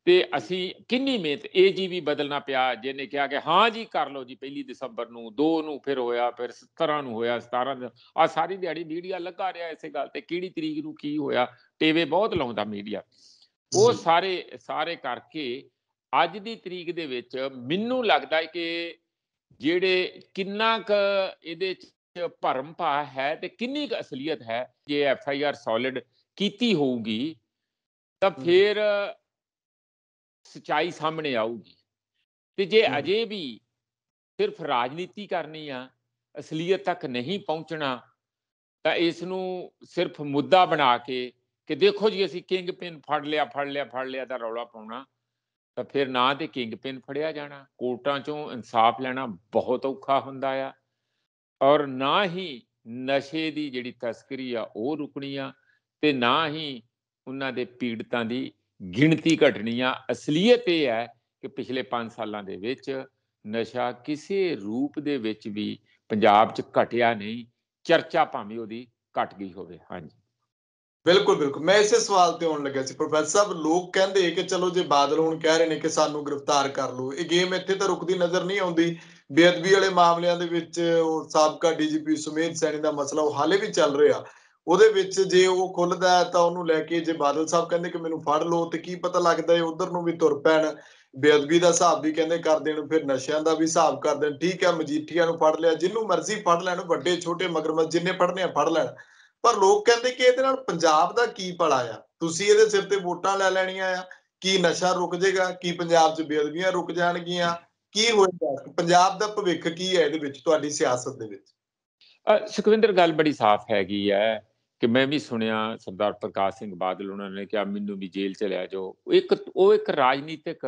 ਤੇ ਅਸੀਂ ਕਿੰਨੀ ਮਿਹਨਤ ਇਹ ਜੀ ਵੀ ਬਦਲਣਾ ਪਿਆ ਜਿਹਨੇ ਕਿਹਾ ਕਿ ਹਾਂ ਜੀ ਕਰ ਲਓ ਜੀ ਪਹਿਲੀ ਦਸੰਬਰ ਨੂੰ 2 ਨੂੰ ਫਿਰ ਹੋਇਆ ਫਿਰ 17 ਨੂੰ ਹੋਇਆ 17 ਆ ਸਾਰੀ ਦਿਹਾੜੀ ਮੀਡੀਆ ਲੱਗਾ ਰਿਹਾ ਇਸੇ ਗੱਲ ਤੇ ਕਿਹੜੀ ਤਰੀਕ ਨੂੰ ਕੀ ਹੋਇਆ ਟੀਵੀ ਬਹੁਤ ਲਾਉਂਦਾ ਮੀਡੀਆ ਉਹ ਸਾਰੇ ਸਾਰੇ ਕਰਕੇ ਅੱਜ ਦੀ ਤਰੀਕ ਦੇ ਵਿੱਚ ਮੈਨੂੰ ਲੱਗਦਾ ਹੈ ਕਿ ਜਿਹੜੇ ਕਿੰਨਾ ਕ ਇਹਦੇ ਭਰਮ ਪਾ ਹੈ ਤੇ ਕਿੰਨੀ ਕੁ ਅਸਲੀਅਤ ਹੈ ਜੇ ਐਫ ਆਈ ਆਰ ਸੋਲਿਡ ਕੀਤੀ ਹੋਊਗੀ ਤਾਂ ਫਿਰ ਸਚਾਈ ਸਾਹਮਣੇ ਆਊਗੀ ਤੇ ਜੇ ਅਜੇ ਵੀ ਸਿਰਫ ਰਾਜਨੀਤੀ ਕਰਨੀ ਆ ਅਸਲੀਅਤ ਤੱਕ ਨਹੀਂ ਪਹੁੰਚਣਾ ਤਾਂ ਇਸ ਨੂੰ ਸਿਰਫ ਮੁੱਦਾ ਬਣਾ ਕੇ ਕਿ ਦੇਖੋ ਜੀ ਅਸੀਂ ਕਿੰਗ ਪਿੰਨ ਫੜ ਲਿਆ ਫੜ ਲਿਆ ਫੜ ਲਿਆ ਦਾ ਰੌਲਾ ਪਾਉਣਾ ਤਾਂ ਫਿਰ ਨਾ ਤੇ ਕਿੰਗ ਪਿੰਨ ਫੜਿਆ ਜਾਣਾ ਕੋਰਟਾਂ ਚੋਂ ਇਨਸਾਫ ਲੈਣਾ ਬਹੁਤ ਔਖਾ ਹੁੰਦਾ ਆ ਔਰ ਨਾ ਹੀ ਨਸ਼ੇ ਦੀ ਜਿਹੜੀ ਤਸਕਰੀ ਆ ਉਹ ਰੁਕਣੀ ਆ ਤੇ ਨਾ ਹੀ ਉਹਨਾਂ ਦੇ ਪੀੜਤਾਂ ਦੀ ਗਿਣਤੀ ਘਟਣੀ ਆ ਅਸਲੀਅਤ ਇਹ ਹੈ ਕਿ ਪਿਛਲੇ 5 ਸਾਲਾਂ ਦੇ ਵਿੱਚ ਨਸ਼ਾ ਕਿਸੇ ਰੂਪ ਦੇ ਵਿੱਚ ਵੀ ਪੰਜਾਬ 'ਚ ਘਟਿਆ ਨਹੀਂ ਚਰਚਾ ਭਾਵੇਂ ਉਹਦੀ ਘਟ ਗਈ ਹੋਵੇ ਹਾਂਜੀ ਬਿਲਕੁਲ ਬਿਲਕੁਲ ਮੈਂ ਇਸੇ ਸਵਾਲ ਤੇ ਆਉਣ ਲੱਗਾ ਸੀ ਪ੍ਰੋਫੈਸਰ ਸਾਹਿਬ ਲੋਕ ਕਹਿੰਦੇ ਕਿ ਚਲੋ ਜੇ ਬਾਦਲ ਹੁਣ ਕਹਿ ਰਹੇ ਨੇ ਕਿ ਸਾਨੂੰ ਗ੍ਰਿਫਤਾਰ ਕਰ ਲਓ ਇਹ ਗੇਮ ਇੱਥੇ ਤਾਂ ਰੁਕਦੀ ਨਜ਼ਰ ਨਹੀਂ ਆਉਂਦੀ ਬੇਅਦਬੀ ਵਾਲੇ ਮਾਮਲਿਆਂ ਦੇ ਵਿੱਚ ਉਹ ਸਾਬਕਾ ਡੀਜੀਪੀ ਸੁਮੇਧ ਸੈਣੀ ਦਾ ਮਸਲਾ ਉਹ ਹਾਲੇ ਵੀ ਚੱਲ ਰਿਹਾ ਉਹਦੇ ਵਿੱਚ ਜੇ ਉਹ ਖੁੱਲਦਾ ਤਾਂ ਉਹਨੂੰ ਲੈ ਕੇ ਜੇ ਬਾਦਲ ਸਾਹਿਬ ਕਹਿੰਦੇ ਕਿ ਮੈਨੂੰ ਫੜ ਲਓ ਤੇ ਕੀ ਪਤਾ ਲੱਗਦਾ ਹੈ ਉਧਰ ਨੂੰ ਵੀ ਤੁਰ ਪੈਣ ਬੇਅਦਬੀ ਦਾ ਹਿਸਾਬ ਵੀ ਕਹਿੰਦੇ ਕਰ ਦੇਣ ਫਿਰ ਨਸ਼ਿਆਂ ਦਾ ਵੀ ਹਿਸਾਬ ਕਰ ਦੇਣ ਠੀਕ ਹੈ ਮਜੀਠੀਆਂ ਨੂੰ ਫੜ ਲਿਆ ਜਿੰਨੂੰ ਮਰਜ਼ੀ ਫੜ ਲੈਣ ਵੱਡੇ ਛੋਟੇ ਮਗਰਮੱਛ ਜਿੰਨੇ ਫੜਨੇ ਆ ਫੜ ਲੈਣ ਪਰ ਲੋਕ ਕਹਿੰਦੇ ਕਿ ਇਹਦੇ ਨਾਲ ਪੰਜਾਬ ਦਾ ਕੀ ਭਲਾ ਆ ਤੁਸੀਂ ਇਹਦੇ ਸਿਰ ਤੇ ਵੋਟਾਂ ਲੈ ਲੈਣੀਆਂ ਆ ਕੀ ਨਸ਼ਾ ਰੁਕ ਜਾਏਗਾ ਕੀ ਪੰਜਾਬ 'ਚ ਬੇਅਦਬੀਆਂ ਰੁਕ ਜਾਣਗੀਆਂ ਕੀ ਹੋਏਗਾ ਪੰਜਾਬ ਦਾ ਭਵਿੱਖ ਕੀ ਹੈ ਇਹਦੇ ਵਿੱਚ ਤੁਹਾਡੀ ਸਿਆਸਤ ਦੇ ਵਿੱਚ ਸੁਖਵਿੰਦਰ ਗੱਲ ਬੜੀ ਸਾਫ਼ ਹੈਗੀ ਹੈ ਕਿ ਮੈਂ ਵੀ ਸੁਣਿਆ ਸਰਦਾਰ ਪ੍ਰਕਾਸ਼ ਸਿੰਘ ਬਾਦਲ ਉਹਨਾਂ ਨੇ ਕਿਹਾ ਮੈਨੂੰ ਵੀ ਜੇਲ੍ਹ ਚ ਲਿਆ ਜੋ ਇੱਕ ਉਹ ਇੱਕ ਰਾਜਨੀਤਿਕ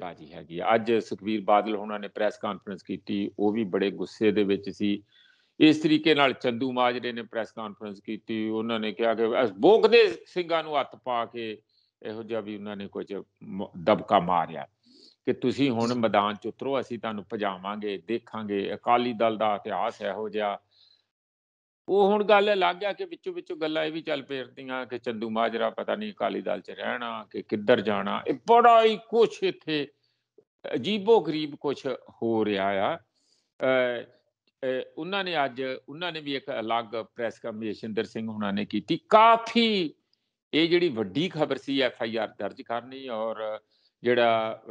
ਬਾਜੀ ਹੈਗੀ ਅੱਜ ਸੁਖਵੀਰ ਬਾਦਲ ਉਹਨਾਂ ਨੇ ਪ੍ਰੈਸ ਕਾਨਫਰੰਸ ਕੀਤੀ ਉਹ ਵੀ ਬੜੇ ਗੁੱਸੇ ਦੇ ਵਿੱਚ ਸੀ ਇਸ ਤਰੀਕੇ ਨਾਲ ਚੰਦੂ ਮਾਜਰੇ ਨੇ ਪ੍ਰੈਸ ਕਾਨਫਰੰਸ ਕੀਤੀ ਉਹਨਾਂ ਨੇ ਕਿਹਾ ਕਿ ਬੋਕਦੇ ਸਿੰਘਾਂ ਨੂੰ ਹੱਥ ਪਾ ਕੇ ਇਹੋ ਜਿਹਾ ਵੀ ਉਹਨਾਂ ਨੇ ਕੁਝ ਦਬਕਾ ਮਾਰਿਆ ਕਿ ਤੁਸੀਂ ਹੁਣ ਮੈਦਾਨ 'ਚ ਉਤਰੋ ਅਸੀਂ ਤੁਹਾਨੂੰ ਭਜਾਵਾਂਗੇ ਦੇਖਾਂਗੇ ਅਕਾਲੀ ਦਲ ਦਾ ਇਤਿਹਾਸ ਇਹੋ ਜਿਹਾ ਉਹ ਹੁਣ ਗੱਲ ਲੱਗ ਆ ਕਿ ਵਿੱਚੋਂ ਵਿੱਚੋਂ ਗੱਲਾਂ ਇਹ ਵੀ ਚੱਲ ਪੇਰਦੀਆਂ ਕਿ ਚੰਦੂ ਮਾਜਰਾ ਪਤਾ ਨਹੀਂ ਅਕਾਲੀ ਦਲ 'ਚ ਰਹਿਣਾ ਕਿ ਕਿੱਧਰ ਜਾਣਾ ਇਹ ਬੜਾ ਹੀ ਕੁਛ ਇੱਥੇ ਅਜੀਬੋ ਗਰੀਬ ਕੁਛ ਹੋ ਰਿਹਾ ਆ ਉਹਨਾਂ ਨੇ ਅੱਜ ਉਹਨਾਂ ਨੇ ਵੀ ਇੱਕ ਅਲੱਗ ਪ੍ਰੈਸ ਕਮਿਸ਼ਨਦਰ ਸਿੰਘ ਹੁਣਾਂ ਨੇ ਕੀਤੀ ਕਾਫੀ ਇਹ ਜਿਹੜੀ ਵੱਡੀ ਖਬਰ ਸੀ ਐਫ ਆਈ ਆਰ ਦਰਜ ਕਰਨੀ ਔਰ ਜਿਹੜਾ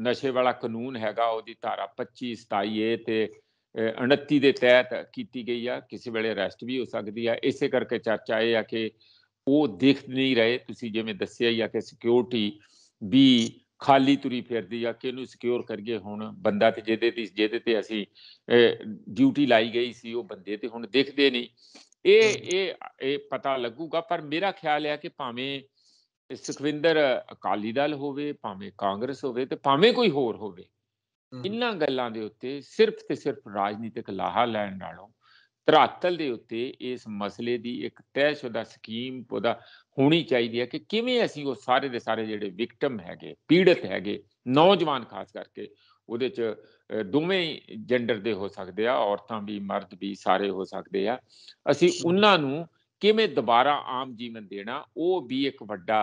ਨਸ਼ੇ ਵਾਲਾ ਕਾਨੂੰਨ ਹੈਗਾ ਉਹਦੀ ਧਾਰਾ 25 27 ਏ ਤੇ 29 ਦੇ ਤਹਿਤ ਕੀਤੀ ਗਈ ਆ ਕਿਸੇ ਵੇਲੇ ਅਰੈਸਟ ਵੀ ਹੋ ਸਕਦੀ ਆ ਇਸੇ ਕਰਕੇ ਚਰਚਾ ਇਹ ਆ ਕਿ ਉਹ ਦਿਖ ਨਹੀਂ ਰਹੇ ਤੁਸੀਂ ਜਿਵੇਂ ਦੱਸਿਆ ਹੀ ਆ ਕਿ ਸਿਕਿਉਰਿਟੀ ਵੀ ਖਾਲੀ ਤੁਰੀ ਫਿਰਦੀ ਆ ਕਿ ਇਹਨੂੰ ਸਿਕਿਉਰ ਕਰੀਏ ਹੁਣ ਬੰਦਾ ਤੇ ਜਿਹਦੇ ਤੇ ਜਿਹਦੇ ਤੇ ਅਸੀਂ ਡਿਊਟੀ ਲਾਈ ਗਈ ਸੀ ਉਹ ਬੰਦੇ ਤੇ ਹੁਣ ਦਿਖਦੇ ਨਹੀਂ ਇਹ ਇਹ ਇਹ ਪਤਾ ਲੱਗੂਗਾ ਪਰ ਮੇਰਾ ਖਿਆਲ ਹੈ ਕਿ ਭਾਵੇਂ ਸੁਖਵਿੰਦਰ ਅਕਾਲੀ ਦਲ ਹੋਵੇ ਭਾਵੇਂ ਕਾਂਗਰਸ ਹੋਵੇ ਤੇ ਭਾਵੇਂ ਕੋਈ ਹੋਰ ਹੋਵੇ ਇਨ੍ਹਾਂ ਗੱਲਾਂ ਦੇ ਉੱਤੇ ਸਿਰਫ ਤੇ ਸਿਰਫ ਰਾਜਨੀਤਿਕ ਲਾਹਾ ਲੈਣ ਨਾਲੋਂ ਤਰਾਤਲ ਦੇ ਉੱਤੇ ਇਸ ਮਸਲੇ ਦੀ ਇੱਕ ਤੈਅਸ਼ੁਦਾ ਸਕੀਮ ਉਹਦਾ ਹੋਣੀ ਚਾਹੀਦੀ ਹੈ ਕਿ ਕਿਵੇਂ ਅਸੀਂ ਉਹ ਸਾਰੇ ਦੇ ਸਾਰੇ ਜਿਹੜੇ ਵਿਕਟਮ ਹੈਗੇ ਪੀੜਤ ਹੈਗੇ ਨੌਜਵਾਨ ਖਾਸ ਕਰਕੇ ਉਹਦੇ ਚ ਦੋਵੇਂ ਜੈਂਡਰ ਦੇ ਹੋ ਸਕਦੇ ਆ ਔਰਤਾਂ ਵੀ ਮਰਦ ਵੀ ਸਾਰੇ ਹੋ ਸਕਦੇ ਆ ਅਸੀਂ ਉਹਨਾਂ ਨੂੰ ਕਿਵੇਂ ਦੁਬਾਰਾ ਆਮ ਜੀਵਨ ਦੇਣਾ ਉਹ ਵੀ ਇੱਕ ਵੱਡਾ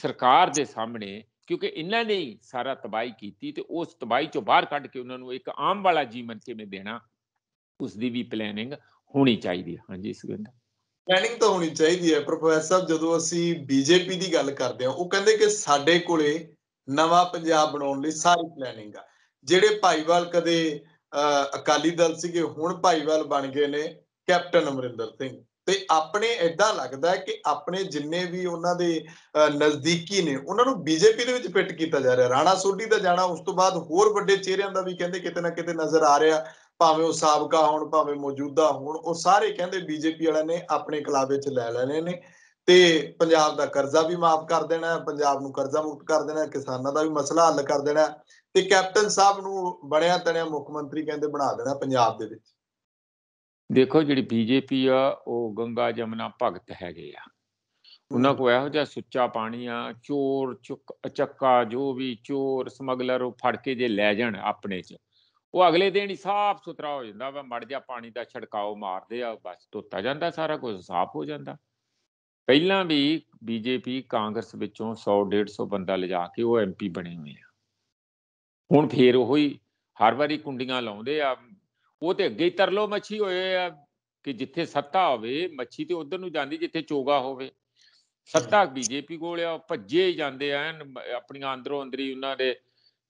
ਸਰਕਾਰ ਦੇ ਸਾਹਮਣੇ ਕਿਉਂਕਿ ਇਹਨਾਂ ਨੇ ਸਾਰਾ ਤਬਾਈ ਕੀਤੀ ਤੇ ਉਸ ਤਬਾਈ ਚੋਂ ਬਾਹਰ ਕੱਢ ਕੇ ਉਹਨਾਂ ਨੂੰ ਇੱਕ ਆਮ ਵਾਲਾ ਜੀਵਨ ਕਿਵੇਂ ਦੇਣਾ ਉਸ ਦੀ ਵੀ ਪਲੈਨਿੰਗ ਹੋਣੀ ਚਾਹੀਦੀ ਹੈ ਹਾਂਜੀ ਸੁਗੰਧ ਪਲੈਨਿੰਗ ਤਾਂ ਹੋਣੀ ਚਾਹੀਦੀ ਹੈ ਪ੍ਰੋਫੈਸਰ ਸਾਹਿਬ ਜਦੋਂ ਅਸੀਂ ਬੀਜੇਪੀ ਦੀ ਗੱਲ ਕਰਦੇ ਹਾਂ ਉਹ ਕਹਿੰਦੇ ਕਿ ਸਾਡੇ ਕੋਲੇ ਨਵਾਂ ਪੰਜਾਬ ਬਣਾਉਣ ਲਈ ਸਾਰੀ ਪਲੈਨਿੰਗ ਆ ਜਿਹੜੇ ਭਾਈਵਾਲ ਕਦੇ ਅਕਾਲੀ ਦਲ ਸੀਗੇ ਹੁਣ ਭਾਈਵਾਲ ਬਣ ਗਏ ਨੇ ਕੈਪਟਨ ਅਮਰਿੰਦਰ ਸਿੰਘ ਤੇ ਆਪਣੇ ਐਡਾ ਲੱਗਦਾ ਕਿ ਆਪਣੇ ਜਿੰਨੇ ਵੀ ਉਹਨਾਂ ਦੇ ਨਜ਼ਦੀਕੀ ਨੇ ਉਹਨਾਂ ਨੂੰ ਬੀਜੇਪੀ ਦੇ ਵਿੱਚ ਫਿੱਟ ਕੀਤਾ ਜਾ ਰਿਹਾ ਰਾਣਾ ਸੋਢੀ ਦਾ ਜਾਣਾ ਉਸ ਤੋਂ ਬਾਅਦ ਹੋਰ ਵੱਡੇ ਚਿਹਰਿਆਂ ਦਾ ਵੀ ਕਹਿੰਦੇ ਕਿਤੇ ਨਾ ਕਿਤੇ ਨਜ਼ਰ ਆ ਰਿਹਾ ਭਾਵੇਂ ਉਹ ਸਾਬਕਾ ਹੋਣ ਭਾਵੇਂ ਮੌਜੂਦਾ ਹੋਣ ਉਹ ਸਾਰੇ ਕਹਿੰਦੇ ਬੀਜੇਪੀ ਵਾਲਿਆਂ ਨੇ ਆਪਣੇ ਕਲਾਵੇ 'ਚ ਲੈ ਲੈਣੇ ਨੇ ਤੇ ਪੰਜਾਬ ਦਾ ਕਰਜ਼ਾ ਵੀ ਮਾਫ ਕਰ ਦੇਣਾ ਪੰਜਾਬ ਨੂੰ ਕਰਜ਼ਾ ਮੁਕਤ ਕਰ ਦੇਣਾ ਕਿਸਾਨਾਂ ਦਾ ਵੀ ਮਸਲਾ ਹੱਲ ਕਰ ਦੇਣਾ ਤੇ ਕੈਪਟਨ ਸਾਹਿਬ ਨੂੰ ਬੜਿਆ ਤਣਿਆ ਮੁੱਖ ਮੰਤਰੀ ਕਹਿੰਦੇ ਬਣਾ ਦੇਣਾ ਪੰਜਾਬ ਦੇ ਵਿੱਚ ਦੇਖੋ ਜਿਹੜੀ ਬੀਜੇਪੀ ਆ ਉਹ ਗੰਗਾ ਜਮਨਾ ਭਗਤ ਹੈਗੇ ਆ ਉਹਨਾਂ ਕੋ ਇਹੋ ਜਿਹਾ ਸੁੱਚਾ ਪਾਣੀ ਆ ਚੋਰ ਚੁੱਕ ਅਚੱਕਾ ਜੋ ਵੀ ਚੋਰ ਸਮਗਲਰ ਉਹ ਫੜ ਕੇ ਜੇ ਲੈ ਜਾਣ ਆਪਣੇ ਚ ਉਹ ਅਗਲੇ ਦਿਨ ਹੀ ਸਾਫ਼ ਸੁਥਰਾ ਹੋ ਜਾਂਦਾ ਵਾ ਮੜ ਜਾ ਪਾਣੀ ਦਾ ਛੜਕਾਓ ਮਾਰਦੇ ਆ ਬਸ ਧੋਤਾ ਜਾਂਦਾ ਸਾਰਾ ਕੁਝ ਸਾਫ਼ ਹੋ ਜਾਂਦਾ ਪਹਿਲਾਂ ਵੀ ਬੀਜੇਪੀ ਕਾਂਗਰਸ ਵਿੱਚੋਂ 100 150 ਬੰਦਾ ਲਿਜਾ ਕੇ ਉਹ ਐਮਪੀ ਬਣੇ ਹੋਏ ਆ ਹੁਣ ਫੇਰ ਉਹੀ ਹਰ ਵਾਰੀ ਕੁੰਡੀਆਂ ਲਾਉਂਦੇ ਆ ਉਹ ਤੇ ਅੱਗੇ ਹੀ ਤਰਲੋ ਮੱਛੀ ਹੋਏ ਆ ਕਿ ਜਿੱਥੇ ਸੱਤਾ ਹੋਵੇ ਮੱਛੀ ਤੇ ਉਧਰ ਨੂੰ ਜਾਂਦੀ ਜਿੱਥੇ ਚੋਗਾ ਹੋਵੇ ਸੱਤਾ ਬੀਜੇਪੀ ਕੋਲ ਆ ਭੱਜੇ ਹੀ ਜਾਂਦੇ ਆ ਆਪਣੀਆਂ ਅੰਦਰੋਂ ਅੰਦਰੀ ਉਹਨਾਂ ਦੇ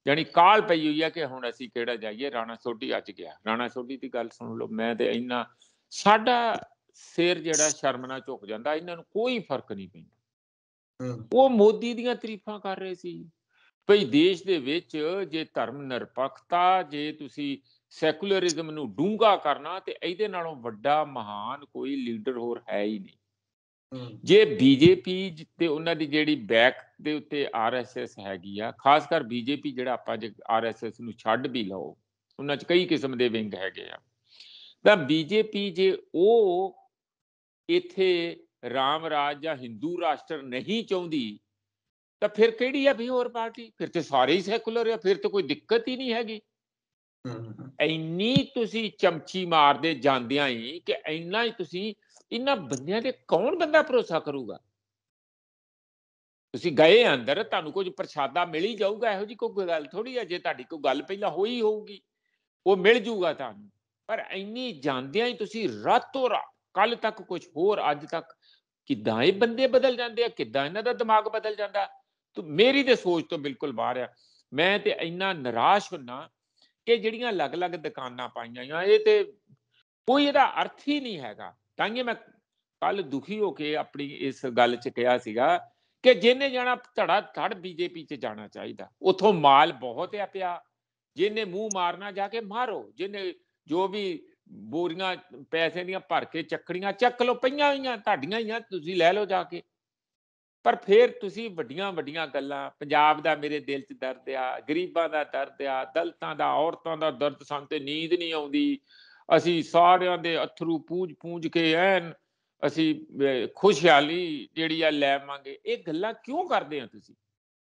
ਯਾਨੀ ਕਾਲ ਪਈ ਹੋਈ ਆ ਕਿ ਹੁਣ ਅਸੀਂ ਕਿਹੜਾ ਜਾਈਏ ਰਾਣਾ ਸੋਢੀ ਅੱਜ ਗਿਆ ਰਾਣਾ ਸੋਢੀ ਦੀ ਗੱਲ ਸੁਣ ਲਓ ਮੈਂ ਤੇ ਇੰਨਾ ਸਾਡਾ ਸਿਰ ਜਿਹੜਾ ਸ਼ਰਮ ਨਾਲ ਝੁਕ ਜਾਂਦਾ ਇਹਨਾਂ ਨੂੰ ਕੋਈ ਫਰਕ ਨਹੀਂ ਪੈਂਦਾ ਉਹ ਮੋਦੀ ਦੀਆਂ ਤਾਰੀਫਾਂ ਕਰ ਰਹੇ ਸੀ ਭਈ ਦੇਸ਼ ਦੇ ਵਿੱਚ ਜੇ ਧਰਮ ਨਿਰਪੱਖਤਾ ਜੇ ਤੁਸੀਂ ਸੈਕੂਲਰਿਜ਼ਮ ਨੂੰ ਡੂੰਘਾ ਕਰਨਾ ਤੇ ਇਹਦੇ ਨਾਲੋਂ ਵੱਡਾ ਮਹਾਨ ਕੋਈ ਲੀਡਰ ਹੋਰ ਹੈ ਹੀ ਨਹੀਂ ਜੇ ਬੀਜੇਪੀ ਤੇ ਉਹਨਾਂ ਦੀ ਜਿਹੜੀ ਬੈਕ ਦੇ ਉੱਤੇ ਆਰਐਸਐਸ ਹੈਗੀ ਆ ਖਾਸ ਕਰ ਬੀਜੇਪੀ ਜਿਹੜਾ ਆਪਾਂ ਜੇ ਆਰਐਸਐਸ ਨੂੰ ਛੱਡ ਵੀ ਲਓ ਉਹਨਾਂ 'ਚ ਕਈ ਕਿਸਮ ਦੇ ਵਿੰਗ ਹੈਗੇ ਆ ਤਾਂ ਬੀਜੇਪੀ ਜੇ ਉਹ ਇੱਥੇ ਰਾਮ ਰਾਜ ਜਾਂ ਹਿੰਦੂ ਰਾਸ਼ਟਰ ਨਹੀਂ ਚਾਹੁੰਦੀ ਤਾਂ ਫਿਰ ਕਿਹੜੀ ਆ ਵੀ ਹੋਰ ਪਾਰਟੀ ਫਿਰ ਤੇ ਸਾਰੇ ਹੀ ਸੈਕੂਲਰ ਆ ਫਿਰ ਤੇ ਕੋਈ ਦਿੱਕਤ ਹੀ ਨਹੀਂ ਹੈਗੀ ਇੰਨੀ ਤੁਸੀਂ ਚਮਚੀ ਮਾਰਦੇ ਜਾਂਦਿਆਂ ਹੀ ਕਿ ਇੰਨਾ ਹੀ ਤੁਸੀਂ ਇਹਨਾਂ ਬੰਦਿਆਂ ਤੇ ਕੌਣ ਬੰਦਾ ਭਰੋਸਾ ਕਰੂਗਾ ਤੁਸੀਂ ਗਏ ਅੰਦਰ ਤੁਹਾਨੂੰ ਕੁਝ ਪ੍ਰਸ਼ਾਦਾ ਮਿਲ ਹੀ ਜਾਊਗਾ ਇਹੋ ਜੀ ਕੋਈ ਗੱਲ ਥੋੜੀ ਹੈ ਜੇ ਤੁਹਾਡੀ ਕੋਈ ਗੱਲ ਪਹਿਲਾਂ ਹੋਈ ਹੋਊਗੀ ਉਹ ਮਿਲ ਜਾਊਗਾ ਤੁਹਾਨੂੰ ਪਰ ਇੰਨੀ ਜਾਂਦਿਆਂ ਹੀ ਤੁਸੀਂ ਰਾਤੋਂ ਰਾਤ ਕੱਲ ਤੱਕ ਕੁਝ ਹੋਰ ਅੱਜ ਤੱਕ ਕਿਦਾਂ ਇਹ ਬੰਦੇ ਬਦਲ ਜਾਂਦੇ ਆ ਕਿਦਾਂ ਇਹਨਾਂ ਦਾ ਦਿਮਾਗ ਬਦਲ ਜਾਂਦਾ ਤੂੰ ਮੇਰੀ ਤੇ ਸੋਚ ਤੋਂ ਬਿਲਕੁਲ ਬਾਹਰ ਆ ਮੈਂ ਤੇ ਇੰਨਾ ਨਿਰਾਸ਼ ਹੁੰਨਾ ਕਿ ਜਿਹੜੀਆਂ ਅਲੱਗ-ਅਲੱਗ ਦੁਕਾਨਾਂ ਪਾਈਆਂ ਆ ਇਹ ਤੇ ਕੋਈ ਇਹਦਾ ਅਰਥ ਹੀ ਨਹੀਂ ਹੈਗਾ ਤਾਂ ਇਹ ਮੈਂ ਕੱਲ ਦੁਖੀ ਹੋ ਕੇ ਆਪਣੀ ਇਸ ਗੱਲ 'ਚ ਕਿਹਾ ਸੀਗਾ ਕਿ ਜਿਹਨੇ ਜਾਣਾ ਧੜਾ ਧੜ ਬੀਜੇਪੀ 'ਚ ਜਾਣਾ ਚਾਹੀਦਾ ਉਥੋਂ ਮਾਲ ਬਹੁਤ ਆ ਪਿਆ ਜਿਹਨੇ ਮੂੰਹ ਮਾਰਨਾ ਜਾ ਕੇ ਮਾਰੋ ਜਿਹਨੇ ਜੋ ਵੀ ਬੋਰੀਆਂ ਪੈਸੇ ਦੀਆਂ ਭਰ ਕੇ ਚੱਕੜੀਆਂ ਚੱਕ ਲੋ ਪਈਆਂ ਹੋਈਆਂ ਤੁਹਾਡੀਆਂ ਹੀ ਆ ਤੁਸੀਂ ਲੈ ਲਓ ਜਾ ਕੇ ਪਰ ਫਿਰ ਤੁਸੀਂ ਵੱਡੀਆਂ ਵੱਡੀਆਂ ਗੱਲਾਂ ਪੰਜਾਬ ਦਾ ਮੇਰੇ ਦਿਲ 'ਚ ਦਰਦ ਆ ਗਰੀਬਾਂ ਦਾ ਦਰਦ ਆ ਦਲਤਾਂ ਦਾ ਔਰਤਾਂ ਦਾ ਦਰਦ ਸਾਨੂੰ ਤੇ ਨੀਂਦ ਨਹੀਂ ਆਉਂਦੀ ਅਸੀਂ ਸਾਰਿਆਂ ਦੇ ਅਥਰੂ ਪੂਜ ਪੂਜ ਕੇ ਐਨ ਅਸੀਂ ਖੁਸ਼ਹਾਲੀ ਜਿਹੜੀ ਆ ਲੈਵਾਂਗੇ ਇਹ ਗੱਲਾਂ ਕਿਉਂ ਕਰਦੇ ਆ ਤੁਸੀਂ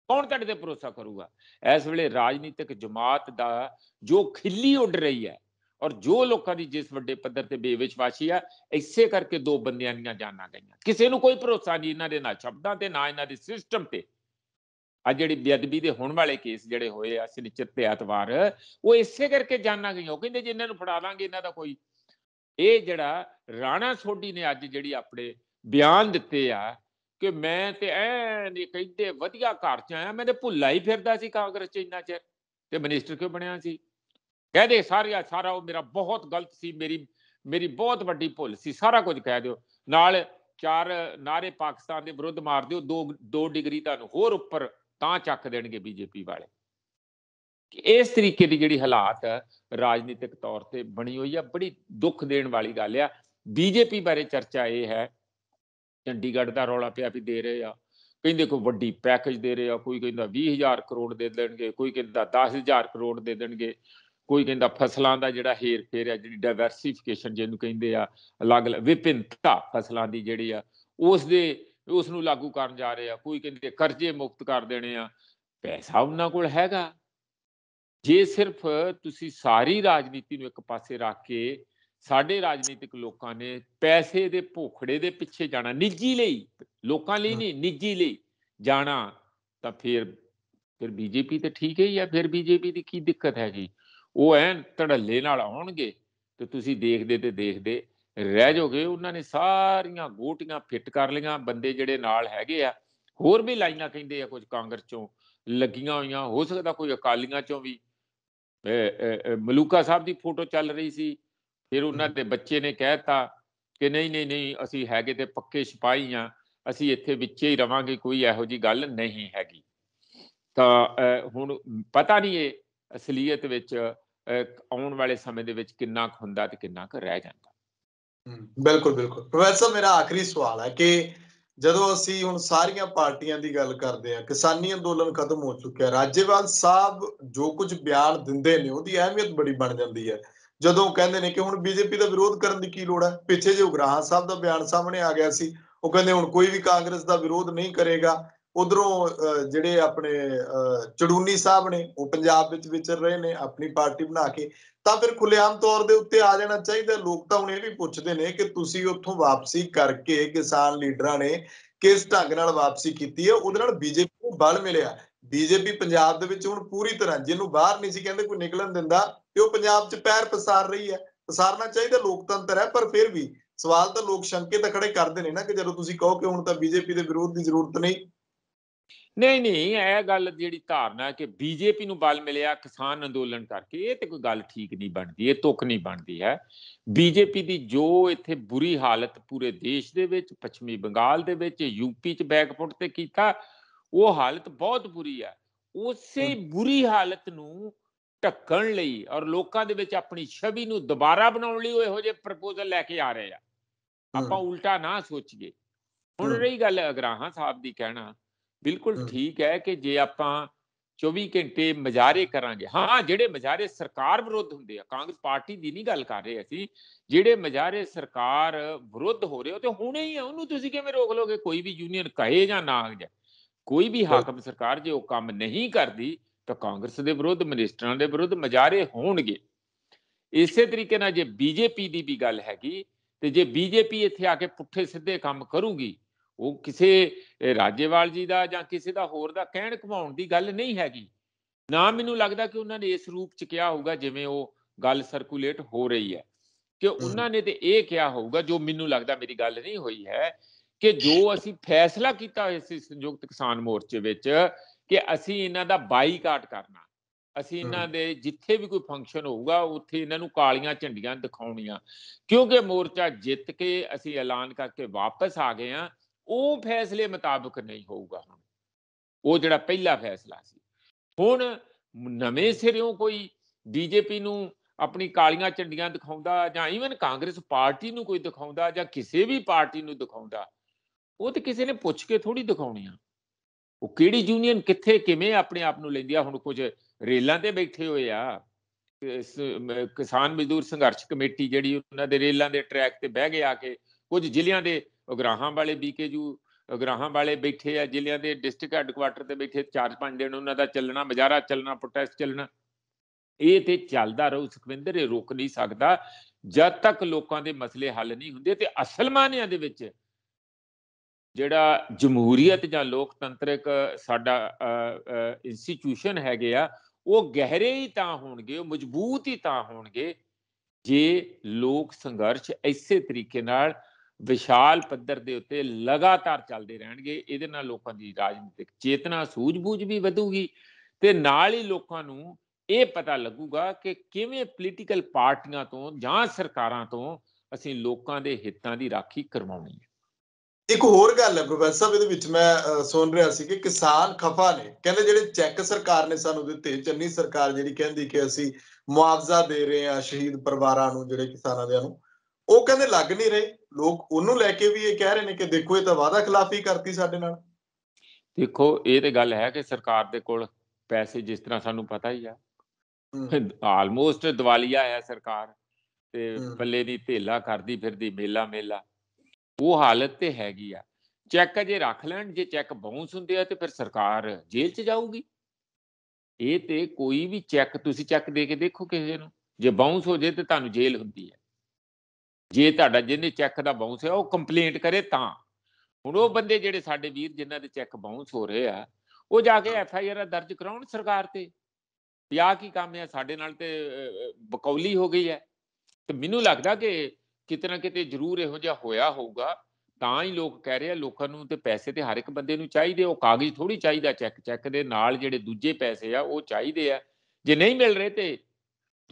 ਕੌਣ ਤੁਹਾਡੇ ਤੇ ਭਰੋਸਾ ਕਰੂਗਾ ਇਸ ਵੇਲੇ ਰਾਜਨੀਤਿਕ ਜਮਾਤ ਦਾ ਜੋ ਖਿੱਲੀ ਉੱਡ ਰਹੀ ਹੈ ਔਰ ਜੋ ਲੋਕਾਂ ਦੀ ਜਿਸ ਵੱਡੇ ਪੱਧਰ ਤੇ ਬੇਵਿਸ਼ਵਾਸੀ ਆ ਇਸੇ ਕਰਕੇ ਦੋ ਬੰਦਿਆਂ ਦੀਆਂ ਜਾਨਾਂ ਗਈਆਂ ਕਿਸੇ ਨੂੰ ਕੋਈ ਭਰੋਸਾ ਨਹੀਂ ਇਹਨਾਂ ਦੇ ਨਾਲ ਸ਼ਬਦਾਂ ਤੇ ਨਾ ਇਹਨਾਂ ਦੇ ਸਿਸਟਮ ਤੇ ਆ ਜਿਹੜੀ ਬੇਅਦਬੀ ਦੇ ਹੋਣ ਵਾਲੇ ਕੇਸ ਜਿਹੜੇ ਹੋਏ ਆ ਸਿਨਚਰ ਤੇ ਐਤਵਾਰ ਉਹ ਇਸੇ ਕਰਕੇ ਜਾਨਾਂ ਗਈਆਂ ਉਹ ਕਹਿੰਦੇ ਇਹਨਾਂ ਨੂੰ ਫੜਾ ਲਾਂਗੇ ਇਹਨਾਂ ਦਾ ਕੋਈ ਇਹ ਜਿਹੜਾ ਰਾਣਾ ਸੋਢੀ ਨੇ ਅੱਜ ਜਿਹੜੀ ਆਪਣੇ ਬਿਆਨ ਦਿੱਤੇ ਆ ਕਿ ਮੈਂ ਤੇ ਐ ਨਹੀਂ ਕਹਿੰਦੇ ਵਧੀਆ ਘਰ ਚ ਆਇਆ ਮੈਂ ਤੇ ਭੁੱਲਾ ਹੀ ਫਿਰਦਾ ਸੀ ਕਾਂਗਰਸ ਚ ਇੰਨਾ ਚਿਰ ਤੇ ਮਿਨਿਸਟਰ ਕਿਉਂ ਬਣਿਆ ਸੀ ਕਹਿ ਦੇ ਸਾਰਿਆ ਸਾਰਾ ਉਹ ਮੇਰਾ ਬਹੁਤ ਗਲਤ ਸੀ ਮੇਰੀ ਮੇਰੀ ਬਹੁਤ ਵੱਡੀ ਭੁੱਲ ਸੀ ਸਾਰਾ ਕੁਝ ਕਹਿ ਦਿਓ ਨਾਲ ਚਾਰ ਨਾਰੇ ਪਾਕਿਸਤਾਨ ਦੇ ਵਿਰੁੱਧ ਮਾਰ ਦਿਓ 2 2 ਡਿਗਰੀ ਤੁਹਾਨੂੰ ਹੋਰ ਉੱਪਰ ਤਾਂ ਚੱਕ ਦੇਣਗੇ ਬੀਜੇਪੀ ਵਾਲੇ ਇਸ ਤਰੀਕੇ ਦੀ ਜਿਹੜੀ ਹਾਲਾਤ ਰਾਜਨੀਤਿਕ ਤੌਰ ਤੇ ਬਣੀ ਹੋਈ ਆ ਬੜੀ ਦੁੱਖ ਦੇਣ ਵਾਲੀ ਗੱਲ ਆ ਬੀਜੇਪੀ ਬਾਰੇ ਚਰਚਾ ਇਹ ਹੈ ਚੰਡੀਗੜ੍ਹ ਦਾ ਰੌਲਾ ਪਿਆ ਵੀ ਦੇ ਰਹੇ ਆ ਕਹਿੰਦੇ ਕੋਈ ਵੱਡੀ ਪੈਕੇਜ ਦੇ ਰਹੇ ਆ ਕੋਈ ਕਹਿੰਦਾ 20000 ਕਰੋੜ ਦੇ ਦੇਣਗੇ ਕੋਈ ਕਹਿੰਦਾ 10000 ਕਰੋੜ ਦੇ ਦੇਣਗੇ ਕੋਈ ਕਹਿੰਦਾ ਫਸਲਾਂ ਦਾ ਜਿਹੜਾ ਹੇਰ ਫੇਰ ਆ ਜਿਹੜੀ ਡਾਇਵਰਸਿਫਿਕੇਸ਼ਨ ਜਿਹਨੂੰ ਕਹਿੰਦੇ ਆ ਅਲੱਗ ਅਲੱਗ ਵਿਭਿੰਨਤਾ ਫਸਲਾਂ ਦੀ ਜਿਹੜੀ ਆ ਉਸ ਦੇ ਉਸ ਨੂੰ ਲਾਗੂ ਕਰਨ ਜਾ ਰਹੇ ਆ ਕੋਈ ਕਹਿੰਦੇ ਕਰਜ਼ੇ ਮੁਕਤ ਕਰ ਦੇਣੇ ਆ ਪੈਸਾ ਉਹਨਾਂ ਕੋਲ ਹੈਗਾ ਜੇ ਸਿਰਫ ਤੁਸੀਂ ਸਾਰੀ ਰਾਜਨੀਤੀ ਨੂੰ ਇੱਕ ਪਾਸੇ ਰੱਖ ਕੇ ਸਾਡੇ ਰਾਜਨੀਤਿਕ ਲੋਕਾਂ ਨੇ ਪੈਸੇ ਦੇ ਭੁਖੜੇ ਦੇ ਪਿੱਛੇ ਜਾਣਾ ਨਿੱਜੀ ਲਈ ਲੋਕਾਂ ਲਈ ਨਹੀਂ ਨਿੱਜੀ ਲਈ ਜਾਣਾ ਤਾਂ ਫਿਰ ਫਿਰ ਬੀਜੇਪੀ ਤੇ ਠੀਕ ਹੈ ਜਾਂ ਫਿਰ ਬੀਜੇਪੀ ਦੀ ਕੀ ਦਿੱਕਤ ਹੈ ਜੀ ਉਹ ਐਨ ਧੜੱਲੇ ਨਾਲ ਆਉਣਗੇ ਤੇ ਤੁਸੀਂ ਦੇਖਦੇ ਤੇ ਦੇਖਦੇ ਰਹਿ ਜਾਓਗੇ ਉਹਨਾਂ ਨੇ ਸਾਰੀਆਂ ਗੋਟੀਆਂ ਫਿੱਟ ਕਰ ਲੀਆਂ ਬੰਦੇ ਜਿਹੜੇ ਨਾਲ ਹੈਗੇ ਆ ਹੋਰ ਵੀ ਲਾਈਨਾਂ ਕਹਿੰਦੇ ਆ ਕੁਝ ਕਾਂਗਰਸ ਚੋਂ ਲੱਗੀਆਂ ਹੋਈਆਂ ਹੋ ਸਕਦਾ ਕੋਈ ਅਕਾਲੀਆਂ ਚੋਂ ਵੀ ਮਲੂਕਾ ਸਾਹਿਬ ਦੀ ਫੋਟੋ ਚੱਲ ਰਹੀ ਸੀ ਫਿਰ ਉਹਨਾਂ ਦੇ ਬੱਚੇ ਨੇ ਕਹਿਤਾ ਕਿ ਨਹੀਂ ਨਹੀਂ ਨਹੀਂ ਅਸੀਂ ਹੈਗੇ ਤੇ ਪੱਕੇ ਸਿਪਾਹੀ ਆ ਅਸੀਂ ਇੱਥੇ ਵਿੱਚੇ ਹੀ ਰਵਾਂਗੇ ਕੋਈ ਇਹੋ ਜੀ ਗੱਲ ਨਹੀਂ ਹੈਗੀ ਤਾਂ ਹੁਣ ਪਤਾ ਨਹੀਂ ਇਹ ਅਸਲੀਅਤ ਵਿੱਚ ਆਉਣ ਵਾਲੇ ਸਮੇਂ ਦੇ ਵਿੱਚ ਕਿੰਨਾ ਕੁ ਹੁੰਦਾ ਤੇ ਕਿੰਨਾ ਕੁ ਰਹਿ ਜਾਂਦਾ ਬਿਲਕੁਲ ਬਿਲਕੁਲ ਪ੍ਰੋਫੈਸਰ ਮੇਰਾ ਆਖਰੀ ਸਵਾਲ ਹੈ ਕਿ ਜਦੋਂ ਅਸੀਂ ਹੁਣ ਸਾਰੀਆਂ ਪਾਰਟੀਆਂ ਦੀ ਗੱਲ ਕਰਦੇ ਆ ਕਿਸਾਨੀ ਅੰਦੋਲਨ ਖਤਮ ਹੋ ਚੁੱਕਿਆ ਰਾਜੇਵਾਲ ਸਾਹਿਬ ਜੋ ਕੁਝ ਬਿਆਨ ਦਿੰਦੇ ਨੇ ਉਹਦੀ ਅਹਿਮੀਅਤ ਬੜੀ ਬਣ ਜਾਂਦੀ ਹੈ ਜਦੋਂ ਕਹਿੰਦੇ ਨੇ ਕਿ ਹੁਣ ਬੀਜੇਪੀ ਦਾ ਵਿਰੋਧ ਕਰਨ ਦੀ ਕੀ ਲੋੜ ਹੈ ਪਿੱਛੇ ਜੇ ਗਰਾਹਾਂ ਸਾਹਿਬ ਦਾ ਬਿਆਨ ਸਾਹਮਣੇ ਆ ਗਿਆ ਸੀ ਉਹ ਕਹਿੰਦੇ ਹੁਣ ਕੋਈ ਵੀ ਕਾਂਗਰਸ ਦਾ ਵਿਰੋਧ ਨਹੀਂ ਕਰੇਗਾ ਉਧਰੋਂ ਜਿਹੜੇ ਆਪਣੇ ਚੜੂਨੀ ਸਾਹਿਬ ਨੇ ਉਹ ਪੰਜਾਬ ਵਿੱਚ ਵਿਚਰ ਰਹੇ ਨੇ ਆਪਣੀ ਪਾਰਟੀ ਬਣਾ ਕੇ ਤਾਂ ਫਿਰ ਖੁੱਲੇਆਮ ਤੌਰ ਦੇ ਉੱਤੇ ਆ ਜਾਣਾ ਚਾਹੀਦਾ ਲੋਕ ਤਾਂ ਹੁਣ ਇਹ ਵੀ ਪੁੱਛਦੇ ਨੇ ਕਿ ਤੁਸੀਂ ਉੱਥੋਂ ਵਾਪਸੀ ਕਰਕੇ ਕਿਸਾਨ ਲੀਡਰਾਂ ਨੇ ਕਿਸ ਢੰਗ ਨਾਲ ਵਾਪਸੀ ਕੀਤੀ ਹੈ ਉਹਦੇ ਨਾਲ ਬੀਜੇਪੀ ਨੂੰ ਬਲ ਮਿਲਿਆ ਬੀਜੇਪੀ ਪੰਜਾਬ ਦੇ ਵਿੱਚ ਹੁਣ ਪੂਰੀ ਤਰ੍ਹਾਂ ਜਿਹਨੂੰ ਬਾਹਰ ਨਹੀਂ ਸੀ ਕਹਿੰਦੇ ਕੋਈ ਨਿਕਲਣ ਦਿੰਦਾ ਤੇ ਉਹ ਪੰਜਾਬ 'ਚ ਪੈਰ ਪਸਾਰ ਰਹੀ ਹੈ ਪਸਾਰਨਾ ਚਾਹੀਦਾ ਲੋਕਤੰਤਰ ਹੈ ਪਰ ਫਿਰ ਵੀ ਸਵਾਲ ਤਾਂ ਲੋਕ ਸ਼ੰਕੇ ਤਾਂ ਖੜੇ ਕਰਦੇ ਨੇ ਨਾ ਕਿ ਜਦੋਂ ਤੁਸੀਂ ਕਹੋ ਕਿ ਹੁਣ ਤਾਂ ਬੀਜੇਪੀ ਦੇ ਵਿਰੋਧ ਦੀ ਜ਼ਰੂਰਤ ਨਹੀਂ ਨਹੀਂ ਨਹੀਂ ਇਹ ਗੱਲ ਜਿਹੜੀ ਧਾਰਨਾ ਹੈ ਕਿ ਬੀਜੇਪੀ ਨੂੰ ਬਲ ਮਿਲਿਆ ਕਿਸਾਨ ਅੰਦੋਲਨ ਕਰਕੇ ਇਹ ਤੇ ਕੋਈ ਗੱਲ ਠੀਕ ਨਹੀਂ ਬਣਦੀ ਇਹ ਤੁਕ ਨਹੀਂ ਬਣਦੀ ਹੈ ਬੀਜੇਪੀ ਦੀ ਜੋ ਇੱਥੇ ਬੁਰੀ ਹਾਲਤ ਪੂਰੇ ਦੇਸ਼ ਦੇ ਵਿੱਚ ਪੱਛਮੀ ਬੰਗਾਲ ਦੇ ਵਿੱਚ ਯੂਪੀ 'ਚ ਬੈਕਫੁੱਟ ਤੇ ਕੀਤਾ ਉਹ ਹਾਲਤ ਬਹੁਤ ਬੁਰੀ ਹੈ ਉਸੇ ਬੁਰੀ ਹਾਲਤ ਨੂੰ ਢੱਕਣ ਲਈ ਔਰ ਲੋਕਾਂ ਦੇ ਵਿੱਚ ਆਪਣੀ ਛਵੀ ਨੂੰ ਦੁਬਾਰਾ ਬਣਾਉਣ ਲਈ ਉਹ ਇਹੋ ਜਿਹੇ ਪ੍ਰਪੋਜ਼ਲ ਲੈ ਕੇ ਆ ਰਹੇ ਆ ਆਪਾਂ ਉਲਟਾ ਨਾ ਸੋਚੀਏ ਹੁਣ ਰਹੀ ਗੱਲ ਅਗਰਾਹਾਂ ਸਾਹਿਬ ਦੀ ਕਹਿਣਾ ਬਿਲਕੁਲ ਠੀਕ ਹੈ ਕਿ ਜੇ ਆਪਾਂ 24 ਘੰਟੇ ਮਜ਼ਾਰੇ ਕਰਾਂਗੇ ਹਾਂ ਜਿਹੜੇ ਮਜ਼ਾਰੇ ਸਰਕਾਰ ਵਿਰੁੱਧ ਹੁੰਦੇ ਆ ਕਾਂਗਰਸ ਪਾਰਟੀ ਦੀ ਨਹੀਂ ਗੱਲ ਕਰ ਰਹੇ ਅਸੀਂ ਜਿਹੜੇ ਮਜ਼ਾਰੇ ਸਰਕਾਰ ਵਿਰੁੱਧ ਹੋ ਰਹੇ ਹੋ ਤੇ ਹੁਣੇ ਹੀ ਆ ਉਹਨੂੰ ਤੁਸੀਂ ਕਿਵੇਂ ਰੋਕ ਲੋਗੇ ਕੋਈ ਵੀ ਯੂਨੀਅਨ ਕਹੇ ਜਾਂ ਨਾ ਕਹੇ ਕੋਈ ਵੀ ਹਾਕਮ ਸਰਕਾਰ ਜੇ ਉਹ ਕੰਮ ਨਹੀਂ ਕਰਦੀ ਤਾਂ ਕਾਂਗਰਸ ਦੇ ਵਿਰੁੱਧ ਮਿਨਿਸਟਰਾਂ ਦੇ ਵਿਰੁੱਧ ਮਜ਼ਾਰੇ ਹੋਣਗੇ ਇਸੇ ਤਰੀਕੇ ਨਾਲ ਜੇ ਬੀਜੇਪੀ ਦੀ ਵੀ ਗੱਲ ਹੈਗੀ ਤੇ ਜੇ ਬੀਜੇਪੀ ਇੱਥੇ ਆ ਕੇ ਪੁੱਠੇ ਸਿੱਧੇ ਕੰਮ ਕਰੂਗੀ ਉਹ ਕਿਸੇ ਰਾਜੇਵਾਲ ਜੀ ਦਾ ਜਾਂ ਕਿਸੇ ਦਾ ਹੋਰ ਦਾ ਕਹਿਣ ਘਮਾਉਣ ਦੀ ਗੱਲ ਨਹੀਂ ਹੈਗੀ ਨਾ ਮੈਨੂੰ ਲੱਗਦਾ ਕਿ ਉਹਨਾਂ ਨੇ ਇਸ ਰੂਪ ਚ ਕਿਹਾ ਹੋਊਗਾ ਜਿਵੇਂ ਉਹ ਗੱਲ ਸਰਕੂਲੇਟ ਹੋ ਰਹੀ ਹੈ ਕਿ ਉਹਨਾਂ ਨੇ ਤੇ ਇਹ ਕਿਹਾ ਹੋਊਗਾ ਜੋ ਮੈਨੂੰ ਲੱਗਦਾ ਮੇਰੀ ਗੱਲ ਨਹੀਂ ਹੋਈ ਹੈ ਕਿ ਜੋ ਅਸੀਂ ਫੈਸਲਾ ਕੀਤਾ ਹੋਇਆ ਸੀ ਸੰਯੁਕਤ ਕਿਸਾਨ ਮੋਰਚੇ ਵਿੱਚ ਕਿ ਅਸੀਂ ਇਹਨਾਂ ਦਾ ਬਾਈਕਾਟ ਕਰਨਾ ਅਸੀਂ ਇਹਨਾਂ ਦੇ ਜਿੱਥੇ ਵੀ ਕੋਈ ਫੰਕਸ਼ਨ ਹੋਊਗਾ ਉੱਥੇ ਇਹਨਾਂ ਨੂੰ ਕਾਲੀਆਂ ਝੰਡੀਆਂ ਦਿਖਾਉਣੀਆਂ ਕਿਉਂਕਿ ਮੋਰਚਾ ਜਿੱਤ ਕੇ ਅਸੀਂ ਐਲਾਨ ਕਰਕੇ ਵਾਪਸ ਆ ਗਏ ਆ ਉਹ ਫੈਸਲੇ ਮੁਤਾਬਕ ਨਹੀਂ ਹੋਊਗਾ ਹੁਣ ਉਹ ਜਿਹੜਾ ਪਹਿਲਾ ਫੈਸਲਾ ਸੀ ਹੁਣ ਨਵੇਂ ਸਿਰਿਓਂ ਕੋਈ ਬੀਜੇਪੀ ਨੂੰ ਆਪਣੀ ਕਾਲੀਆਂ ਝੰਡੀਆਂ ਦਿਖਾਉਂਦਾ ਜਾਂ ਈਵਨ ਕਾਂਗਰਸ ਪਾਰਟੀ ਨੂੰ ਕੋਈ ਦਿਖਾਉਂਦਾ ਜਾਂ ਕਿਸੇ ਵੀ ਪਾਰਟੀ ਨੂੰ ਦਿਖਾਉਂਦਾ ਉਹ ਤੇ ਕਿਸੇ ਨੇ ਪੁੱਛ ਕੇ ਥੋੜੀ ਦਿਖਾਉਣੀ ਆ ਉਹ ਕਿਹੜੀ ਯੂਨੀਅਨ ਕਿੱਥੇ ਕਿਵੇਂ ਆਪਣੇ ਆਪ ਨੂੰ ਲੈਂਦੀ ਆ ਹੁਣ ਕੁਝ ਰੇਲਾਂ ਤੇ ਬੈਠੇ ਹੋਏ ਆ ਕਿਸਾਨ ਮਜ਼ਦੂਰ ਸੰਘਰਸ਼ ਕਮੇਟੀ ਜਿਹੜੀ ਉਹਨਾਂ ਦੇ ਰੇਲਾਂ ਦੇ ਟਰੈਕ ਤੇ ਬਹਿ ਗਏ ਆ ਕੇ ਕੁਝ ਜ਼ਿਲ੍ਹਿਆਂ ਦੇ ਉਗਰਾਹਾਂ ਵਾਲੇ ਜੂ ਉਗਰਾਹਾਂ ਵਾਲੇ ਬੈਠੇ ਆ ਜ਼ਿਲ੍ਹਿਆਂ ਦੇ ਡਿਸਟ੍ਰਿਕਟ ਹੈੱਡਕੁਆਟਰ ਤੇ ਬੈਠੇ 4-5 ਦਿਨ ਉਹਨਾਂ ਦਾ ਚੱਲਣਾ ਮਜਾਰਾ ਚੱਲਣਾ ਪ੍ਰੋਟੈਸਟ ਚੱਲਣਾ ਇਹ ਤੇ ਚੱਲਦਾ ਰਹੂ ਸੁਖਵਿੰਦਰ ਇਹ ਰੋਕ ਨਹੀਂ ਸਕਦਾ ਜਦ ਤੱਕ ਲੋਕਾਂ ਦੇ ਮਸਲੇ ਹੱਲ ਨਹੀਂ ਹੁੰਦੇ ਤੇ ਅਸਲ ਮਾਨਿਆਂ ਦੇ ਵਿੱਚ ਜਿਹੜਾ ਜਮਹੂਰੀਅਤ ਜਾਂ ਲੋਕਤੰਤਰਿਕ ਸਾਡਾ ਇੰਸਟੀਟਿਊਸ਼ਨ ਹੈਗੇ ਆ ਉਹ ਗਹਿਰੇ ਹੀ ਤਾਂ ਹੋਣਗੇ ਉਹ ਮਜ਼ਬੂਤ ਹੀ ਤਾਂ ਹੋਣਗੇ ਜੇ ਲੋਕ ਸੰਘਰਸ਼ ਇਸੇ ਤਰੀਕੇ ਨਾਲ ਵਿਸ਼ਾਲ ਪੱਧਰ ਦੇ ਉੱਤੇ ਲਗਾਤਾਰ ਚੱਲਦੇ ਰਹਿਣਗੇ ਇਹਦੇ ਨਾਲ ਲੋਕਾਂ ਦੀ ਰਾਜਨੀਤਿਕ ਚੇਤਨਾ ਸੂਝ-ਬੂਝ ਵੀ ਵਧੂਗੀ ਤੇ ਨਾਲ ਹੀ ਲੋਕਾਂ ਨੂੰ ਇਹ ਪਤਾ ਲੱਗੂਗਾ ਕਿ ਕਿਵੇਂ ਪੋਲੀਟੀਕਲ ਪਾਰਟੀਆਂ ਤੋਂ ਜਾਂ ਸਰਕਾਰਾਂ ਤੋਂ ਅਸੀਂ ਲੋਕਾਂ ਦੇ ਹਿੱਤਾਂ ਦੀ ਰਾਖੀ ਕਰਵਾਉਣੀ ਹੈ ਇੱਕ ਹੋਰ ਗੱਲ ਹੈ ਪ੍ਰੋਫੈਸਰ ਸਾਹਿਬ ਇਹਦੇ ਵਿੱਚ ਮੈਂ ਸੁਣ ਰਿਹਾ ਸੀ ਕਿ ਕਿਸਾਨ ਖਫਾ ਨੇ ਕਹਿੰਦੇ ਜਿਹੜੇ ਚੈੱਕ ਸਰਕਾਰ ਨੇ ਸਾਨੂੰ ਦਿੱਤੇ ਚੰਨੀ ਸਰਕਾਰ ਜਿਹੜੀ ਕਹਿੰਦੀ ਕਿ ਅਸੀਂ ਮੁਆਵਜ਼ਾ ਦੇ ਰਹੇ ਹਾਂ ਸ਼ਹੀਦ ਪਰਿਵਾਰਾਂ ਨੂੰ ਜਿਹੜੇ ਕਿਸਾਨਾਂ ਦੇ ਨੂੰ ਉਹ ਕਹਿੰਦੇ ਲੱਗ ਨਹੀਂ ਰਹੇ ਲੋਕ ਉਹਨੂੰ ਲੈ ਕੇ ਵੀ ਇਹ ਕਹਿ ਰਹੇ ਨੇ ਕਿ ਦੇਖੋ ਇਹ ਤਾਂ ਵਾਅਦਾ ਖਿਲਾਫੀ ਕਰਤੀ ਸਾਡੇ ਨਾਲ ਦੇਖੋ ਇਹ ਤੇ ਗੱਲ ਹੈ ਕਿ ਸਰਕਾਰ ਦੇ ਕੋਲ ਪੈਸੇ ਜਿਸ ਤਰ੍ਹਾਂ ਸਾਨੂੰ ਪਤਾ ਹੀ ਆ ਆਲਮੋਸਟ ਦਿਵਾਲੀਆ ਹੈ ਸਰਕਾਰ ਤੇ ਬੱਲੇ ਦੀ ਢੇਲਾ ਕਰਦੀ ਫਿਰਦੀ ਮੇਲਾ ਮੇਲਾ ਉਹ ਹਾਲਤ ਤੇ ਹੈਗੀ ਆ ਚੈੱਕ ਜੇ ਰੱਖ ਲੈਣ ਜੇ ਚੈੱਕ ਬਾਉਂਸ ਹੁੰਦੇ ਆ ਤੇ ਫਿਰ ਸਰਕਾਰ ਜੇਲ੍ਹ 'ਚ ਜਾਊਗੀ ਇਹ ਤੇ ਕੋਈ ਵੀ ਚੈੱਕ ਤੁਸੀਂ ਚੈੱਕ ਦੇ ਕੇ ਦੇਖੋ ਕਿਸੇ ਨੂੰ ਜੇ ਬਾਉਂਸ ਹੋ ਜੇ ਤੇ ਤੁਹਾਨੂੰ ਜੇਲ੍ਹ ਹੁੰਦੀ ਹੈ ਜੇ ਤੁਹਾਡਾ ਜਿੰਨੇ ਚੈੱਕ ਦਾ ਬਾਉਂਸ ਹੈ ਉਹ ਕੰਪਲੇਂਟ ਕਰੇ ਤਾਂ ਹੁਣ ਉਹ ਬੰਦੇ ਜਿਹੜੇ ਸਾਡੇ ਵੀਰ ਜਿਨ੍ਹਾਂ ਦੇ ਚੈੱਕ ਬਾਉਂਸ ਹੋ ਰਹੇ ਆ ਉਹ ਜਾ ਕੇ ਐਫ ਆਈ ਆਰ ਦਰਜ ਕਰਾਉਣ ਸਰਕਾਰ ਤੇ ਪਿਆ ਕੀ ਕੰਮ ਹੈ ਸਾਡੇ ਨਾਲ ਤੇ ਬਕੌਲੀ ਹੋ ਗਈ ਹੈ ਤੇ ਮੈਨੂੰ ਲੱਗਦਾ ਕਿ ਕਿਤੇ ਨਾ ਕਿਤੇ ਜ਼ਰੂਰ ਇਹੋ ਜਿਹਾ ਹੋਇਆ ਹੋਊਗਾ ਤਾਂ ਹੀ ਲੋਕ ਕਹਿ ਰਹੇ ਆ ਲੋਕਾਂ ਨੂੰ ਤੇ ਪੈਸੇ ਤੇ ਹਰ ਇੱਕ ਬੰਦੇ ਨੂੰ ਚਾਹੀਦੇ ਉਹ ਕਾਗਜ਼ ਥੋੜੀ ਚਾਹੀਦਾ ਚੈੱਕ ਚੈੱਕ ਦੇ ਨਾਲ ਜਿਹੜੇ ਦੂਜੇ ਪੈਸੇ ਆ ਉਹ ਚਾਹੀਦੇ ਆ ਜੇ ਨਹੀਂ ਮਿਲ ਰਹੇ ਤੇ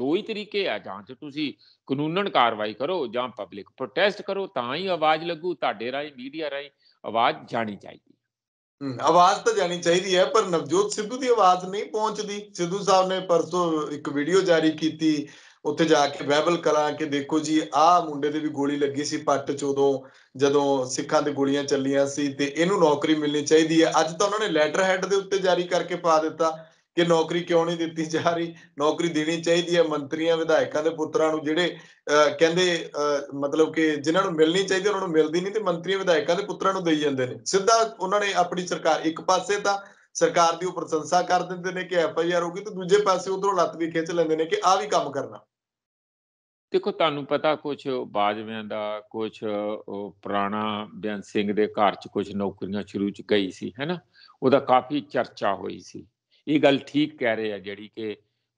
ਦੋ ਹੀ ਤਰੀਕੇ ਆ ਜਾਂ ਤੇ ਤੁਸੀਂ ਕਾਨੂੰਨਨ ਕਾਰਵਾਈ ਕਰੋ ਜਾਂ ਪਬਲਿਕ ਪ੍ਰੋਟੈਸਟ ਕਰੋ ਤਾਂ ਹੀ ਆਵਾਜ਼ ਲੱਗੂ ਤੁਹਾਡੇ ਰਾਹੀਂ ਮੀਡੀਆ ਰਾਹੀਂ ਆਵਾਜ਼ ਜਾਣੀ ਚਾਹੀਦੀ ਆਵਾਜ਼ ਤਾਂ ਜਾਣੀ ਚਾਹੀਦੀ ਹੈ ਪਰ ਨਵਜੋਤ ਸਿੱਧੂ ਦੀ ਆਵਾਜ਼ ਨਹੀਂ ਪਹੁੰਚਦੀ ਸਿੱਧੂ ਸਾਹਿਬ ਨੇ ਪਰਸੋ ਇੱਕ ਵੀਡੀਓ ਜਾਰੀ ਕੀਤੀ ਉੱਥੇ ਜਾ ਕੇ ਬਾਈਬਲ ਕਰਾਂ ਕਿ ਦੇਖੋ ਜੀ ਆਹ ਮੁੰਡੇ ਦੇ ਵੀ ਗੋਲੀ ਲੱਗੀ ਸੀ ਪੱਟ ਚੋਦੋਂ ਜਦੋਂ ਸਿੱਖਾਂ ਦੇ ਗੋਲੀਆਂ ਚੱਲੀਆਂ ਸੀ ਤੇ ਇਹਨੂੰ ਨੌਕਰੀ ਮਿਲਣੀ ਚਾਹੀਦੀ ਹੈ ਅੱਜ ਤਾਂ ਉਹਨਾਂ ਨੇ ਲੈਟਰ ਹੈਡ ਦੇ ਉੱਤੇ ਜਾਰੀ ਕਰਕੇ ਪਾ ਦਿੱਤਾ ਕਿ ਨੌਕਰੀ ਕਿਉਂ ਨਹੀਂ ਦਿੱਤੀ ਜਾ ਰਹੀ ਨੌਕਰੀ ਦੇਣੀ ਚਾਹੀਦੀ ਹੈ ਮੰਤਰੀਆਂ ਵਿਧਾਇਕਾਂ ਦੇ ਪੁੱਤਰਾਂ ਨੂੰ ਜਿਹੜੇ ਕਹਿੰਦੇ ਮਤਲਬ ਕਿ ਜਿਨ੍ਹਾਂ ਨੂੰ ਮਿਲਣੀ ਚਾਹੀਦੀ ਉਹਨਾਂ ਨੂੰ ਮਿਲਦੀ ਨਹੀਂ ਤੇ ਮੰਤਰੀਆਂ ਵਿਧਾਇਕਾਂ ਦੇ ਪੁੱਤਰਾਂ ਨੂੰ ਦੇਈ ਜਾਂਦੇ ਨੇ ਸਿੱਧਾ ਉਹਨਾਂ ਨੇ ਆਪਣੀ ਸਰਕਾਰ ਇੱਕ ਪਾਸੇ ਤਾਂ ਸਰਕਾਰ ਦੀ ਉਹ ਪ੍ਰਸ਼ੰਸਾ ਕਰ ਦਿੰਦੇ ਨੇ ਕਿ ਐਫ ਆਈ ਆਰ ਹੋ ਗਈ ਤੇ ਦੂਜੇ ਪਾਸੇ ਉਧਰੋਂ ਲੱਤ ਵੀ ਖਿੱਚ ਲੈਂਦੇ ਨੇ ਕਿ ਆ ਵੀ ਕੰਮ ਕਰਨਾ ਦੇਖੋ ਤੁਹਾਨੂੰ ਪਤਾ ਕੁਝ ਬਾਜਵਿਆਂ ਦਾ ਕੁਝ ਪੁਰਾਣਾ ਬਿਆਨ ਸਿੰਘ ਦੇ ਘਰ 'ਚ ਕੁਝ ਨੌਕਰੀਆਂ ਸ਼ੁਰੂ 'ਚ ਗਈ ਸੀ ਹੈਨਾ ਉਹਦਾ ਕਾਫੀ ਚਰਚਾ ਹੋਈ ਸੀ ਇਹ ਗੱਲ ਠੀਕ ਕਹਿ ਰਹੇ ਆ ਜਿਹੜੀ ਕਿ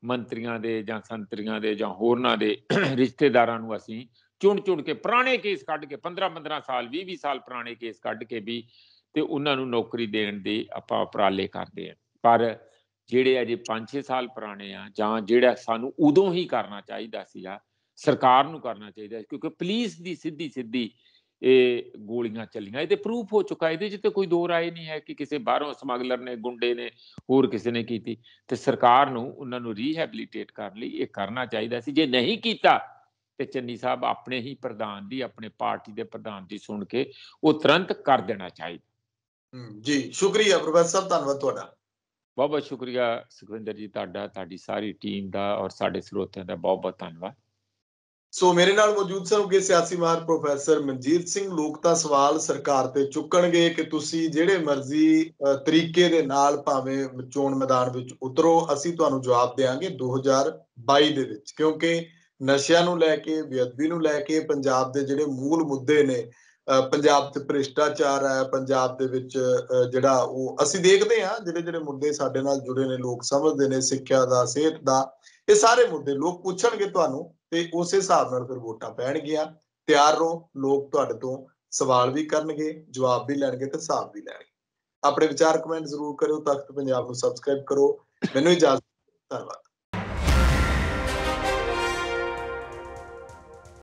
ਮੰਤਰੀਆਂ ਦੇ ਜਾਂ ਸੰਤਰੀਆਂ ਦੇ ਜਾਂ ਹੋਰਨਾਂ ਦੇ ਰਿਸ਼ਤੇਦਾਰਾਂ ਨੂੰ ਅਸੀਂ ਚੁਣ ਚੁਣ ਕੇ ਪੁਰਾਣੇ ਕੇਸ ਕੱਢ ਕੇ 15 15 ਸਾਲ 20 20 ਸਾਲ ਪੁਰਾਣੇ ਕੇਸ ਕੱਢ ਕੇ ਵੀ ਤੇ ਉਹਨਾਂ ਨੂੰ ਨੌਕਰੀ ਦੇਣ ਦੇ ਆਪਾਂ ਉਪਰਾਲੇ ਕਰਦੇ ਆ ਪਰ ਜਿਹੜੇ ਅਜੇ 5-6 ਸਾਲ ਪੁਰਾਣੇ ਆ ਜਾਂ ਜਿਹੜਾ ਸਾਨੂੰ ਉਦੋਂ ਹੀ ਕਰਨਾ ਚਾਹੀਦਾ ਸੀ ਆ ਸਰਕਾਰ ਨੂੰ ਕਰਨਾ ਚਾਹੀਦਾ ਕਿਉਂਕਿ ਪੁਲਿਸ ਦੀ ਸਿੱਧੀ ਸਿੱਧੀ ਇਹ ਗੋਲੀਆਂ ਚੱਲੀਆਂ ਇਹਦੇ ਪ੍ਰੂਫ ਹੋ ਚੁੱਕਾ ਇਹਦੇ ਜਿੱਤੇ ਤੇ ਕੋਈ ਦੋ ਰਾਏ ਨਹੀਂ ਹੈ ਕਿ ਕਿਸੇ ਬਾਹਰੋਂ ਸਮਗਲਰ ਨੇ ਗੁੰਡੇ ਨੇ ਹੋਰ ਕਿਸੇ ਨੇ ਕੀਤੀ ਤੇ ਸਰਕਾਰ ਨੂੰ ਉਹਨਾਂ ਨੂੰ ਰੀਹੈਬਿਲਿਟੇਟ ਕਰਨ ਲਈ ਇਹ ਕਰਨਾ ਚਾਹੀਦਾ ਸੀ ਜੇ ਨਹੀਂ ਕੀਤਾ ਤੇ ਚੰਨੀ ਸਾਹਿਬ ਆਪਣੇ ਹੀ ਪ੍ਰਧਾਨ ਦੀ ਆਪਣੇ ਪਾਰਟੀ ਦੇ ਪ੍ਰਧਾਨ ਦੀ ਸੁਣ ਕੇ ਉਹ ਤੁਰੰਤ ਕਰ ਦੇਣਾ ਚਾਹੀਦਾ ਜੀ ਸ਼ੁਕਰੀਆ ਪ੍ਰੋਫੈਸਰ ਸਾਹਿਬ ਧੰਨਵਾਦ ਤੁਹਾਡਾ ਬਹੁਤ ਬਹੁਤ ਸ਼ੁਕਰੀਆ ਸੁਖਵਿੰਦਰ ਜੀ ਤੁਹਾਡਾ ਤੁਹਾਡੀ ਸਾਰੀ ਟੀਮ ਦਾ ਔਰ ਸਾਡੇ ਸਰੋਤਿਆਂ ਦਾ ਬਹੁਤ ਬਹੁਤ ਧੰਨਵਾਦ ਸੋ ਮੇਰੇ ਨਾਲ ਮੌਜੂਦ ਸਨ ਉਗੇ ਸਿਆਸੀ ਮਾਰ ਪ੍ਰੋਫੈਸਰ ਮਨਜੀਤ ਸਿੰਘ ਲੋਕ ਤਾਂ ਸਵਾਲ ਸਰਕਾਰ ਤੇ ਚੁੱਕਣਗੇ ਕਿ ਤੁਸੀਂ ਜਿਹੜੇ ਮਰਜ਼ੀ ਤਰੀਕੇ ਦੇ ਨਾਲ ਭਾਵੇਂ ਚੋਣ ਮੈਦਾਨ ਵਿੱਚ ਉਤਰੋ ਅਸੀਂ ਤੁਹਾਨੂੰ ਜਵਾਬ ਦੇਵਾਂਗੇ 2022 ਦੇ ਵਿੱਚ ਕਿਉਂਕਿ ਨਸ਼ਿਆਂ ਨੂੰ ਲੈ ਕੇ ਬੇਅਦਬੀ ਨੂੰ ਲੈ ਕੇ ਪੰਜਾਬ ਦੇ ਜਿਹੜੇ ਮੂਲ ਮੁੱਦੇ ਨੇ ਪੰਜਾਬ ਤੇ ਭ੍ਰਿਸ਼ਟਾਚਾਰ ਹੈ ਪੰਜਾਬ ਦੇ ਵਿੱਚ ਜਿਹੜਾ ਉਹ ਅਸੀਂ ਦੇਖਦੇ ਹਾਂ ਜਿਹੜੇ ਜਿਹੜੇ ਮੁੱਦੇ ਸਾਡੇ ਨਾਲ ਜੁੜੇ ਨੇ ਲੋਕ ਸਮਝਦੇ ਨੇ ਸਿੱਖਿਆ ਦਾ ਸਿਹਤ ਦਾ ਇਹ ਸਾਰੇ ਮੁੱਦੇ ਲੋਕ ਪੁੱਛਣਗੇ ਤੁਹਾਨੂੰ ਤੇ ਉਸੇ ਹਿਸਾਬ ਨਾਲ ਫਿਰ ਵੋਟਾਂ ਪੈਣਗੀਆਂ ਤਿਆਰ ਰਹੋ ਲੋਕ ਤੁਹਾਡੇ ਤੋਂ ਸਵਾਲ ਵੀ ਕਰਨਗੇ ਜਵਾਬ ਵੀ ਲੈਣਗੇ ਤੇ ਹਿਸਾਬ ਵੀ ਲੈਣਗੇ ਆਪਣੇ ਵਿਚਾਰ ਕਮੈਂਟ ਜ਼ਰੂਰ ਕਰਿਓ ਤਖਤ ਪੰਜਾਬ ਨੂੰ ਸਬਸਕ੍ਰਾਈਬ ਕਰੋ ਮੈਨੂੰ ਇਜਾਜ਼ਤ ਧੰਨਵਾਦ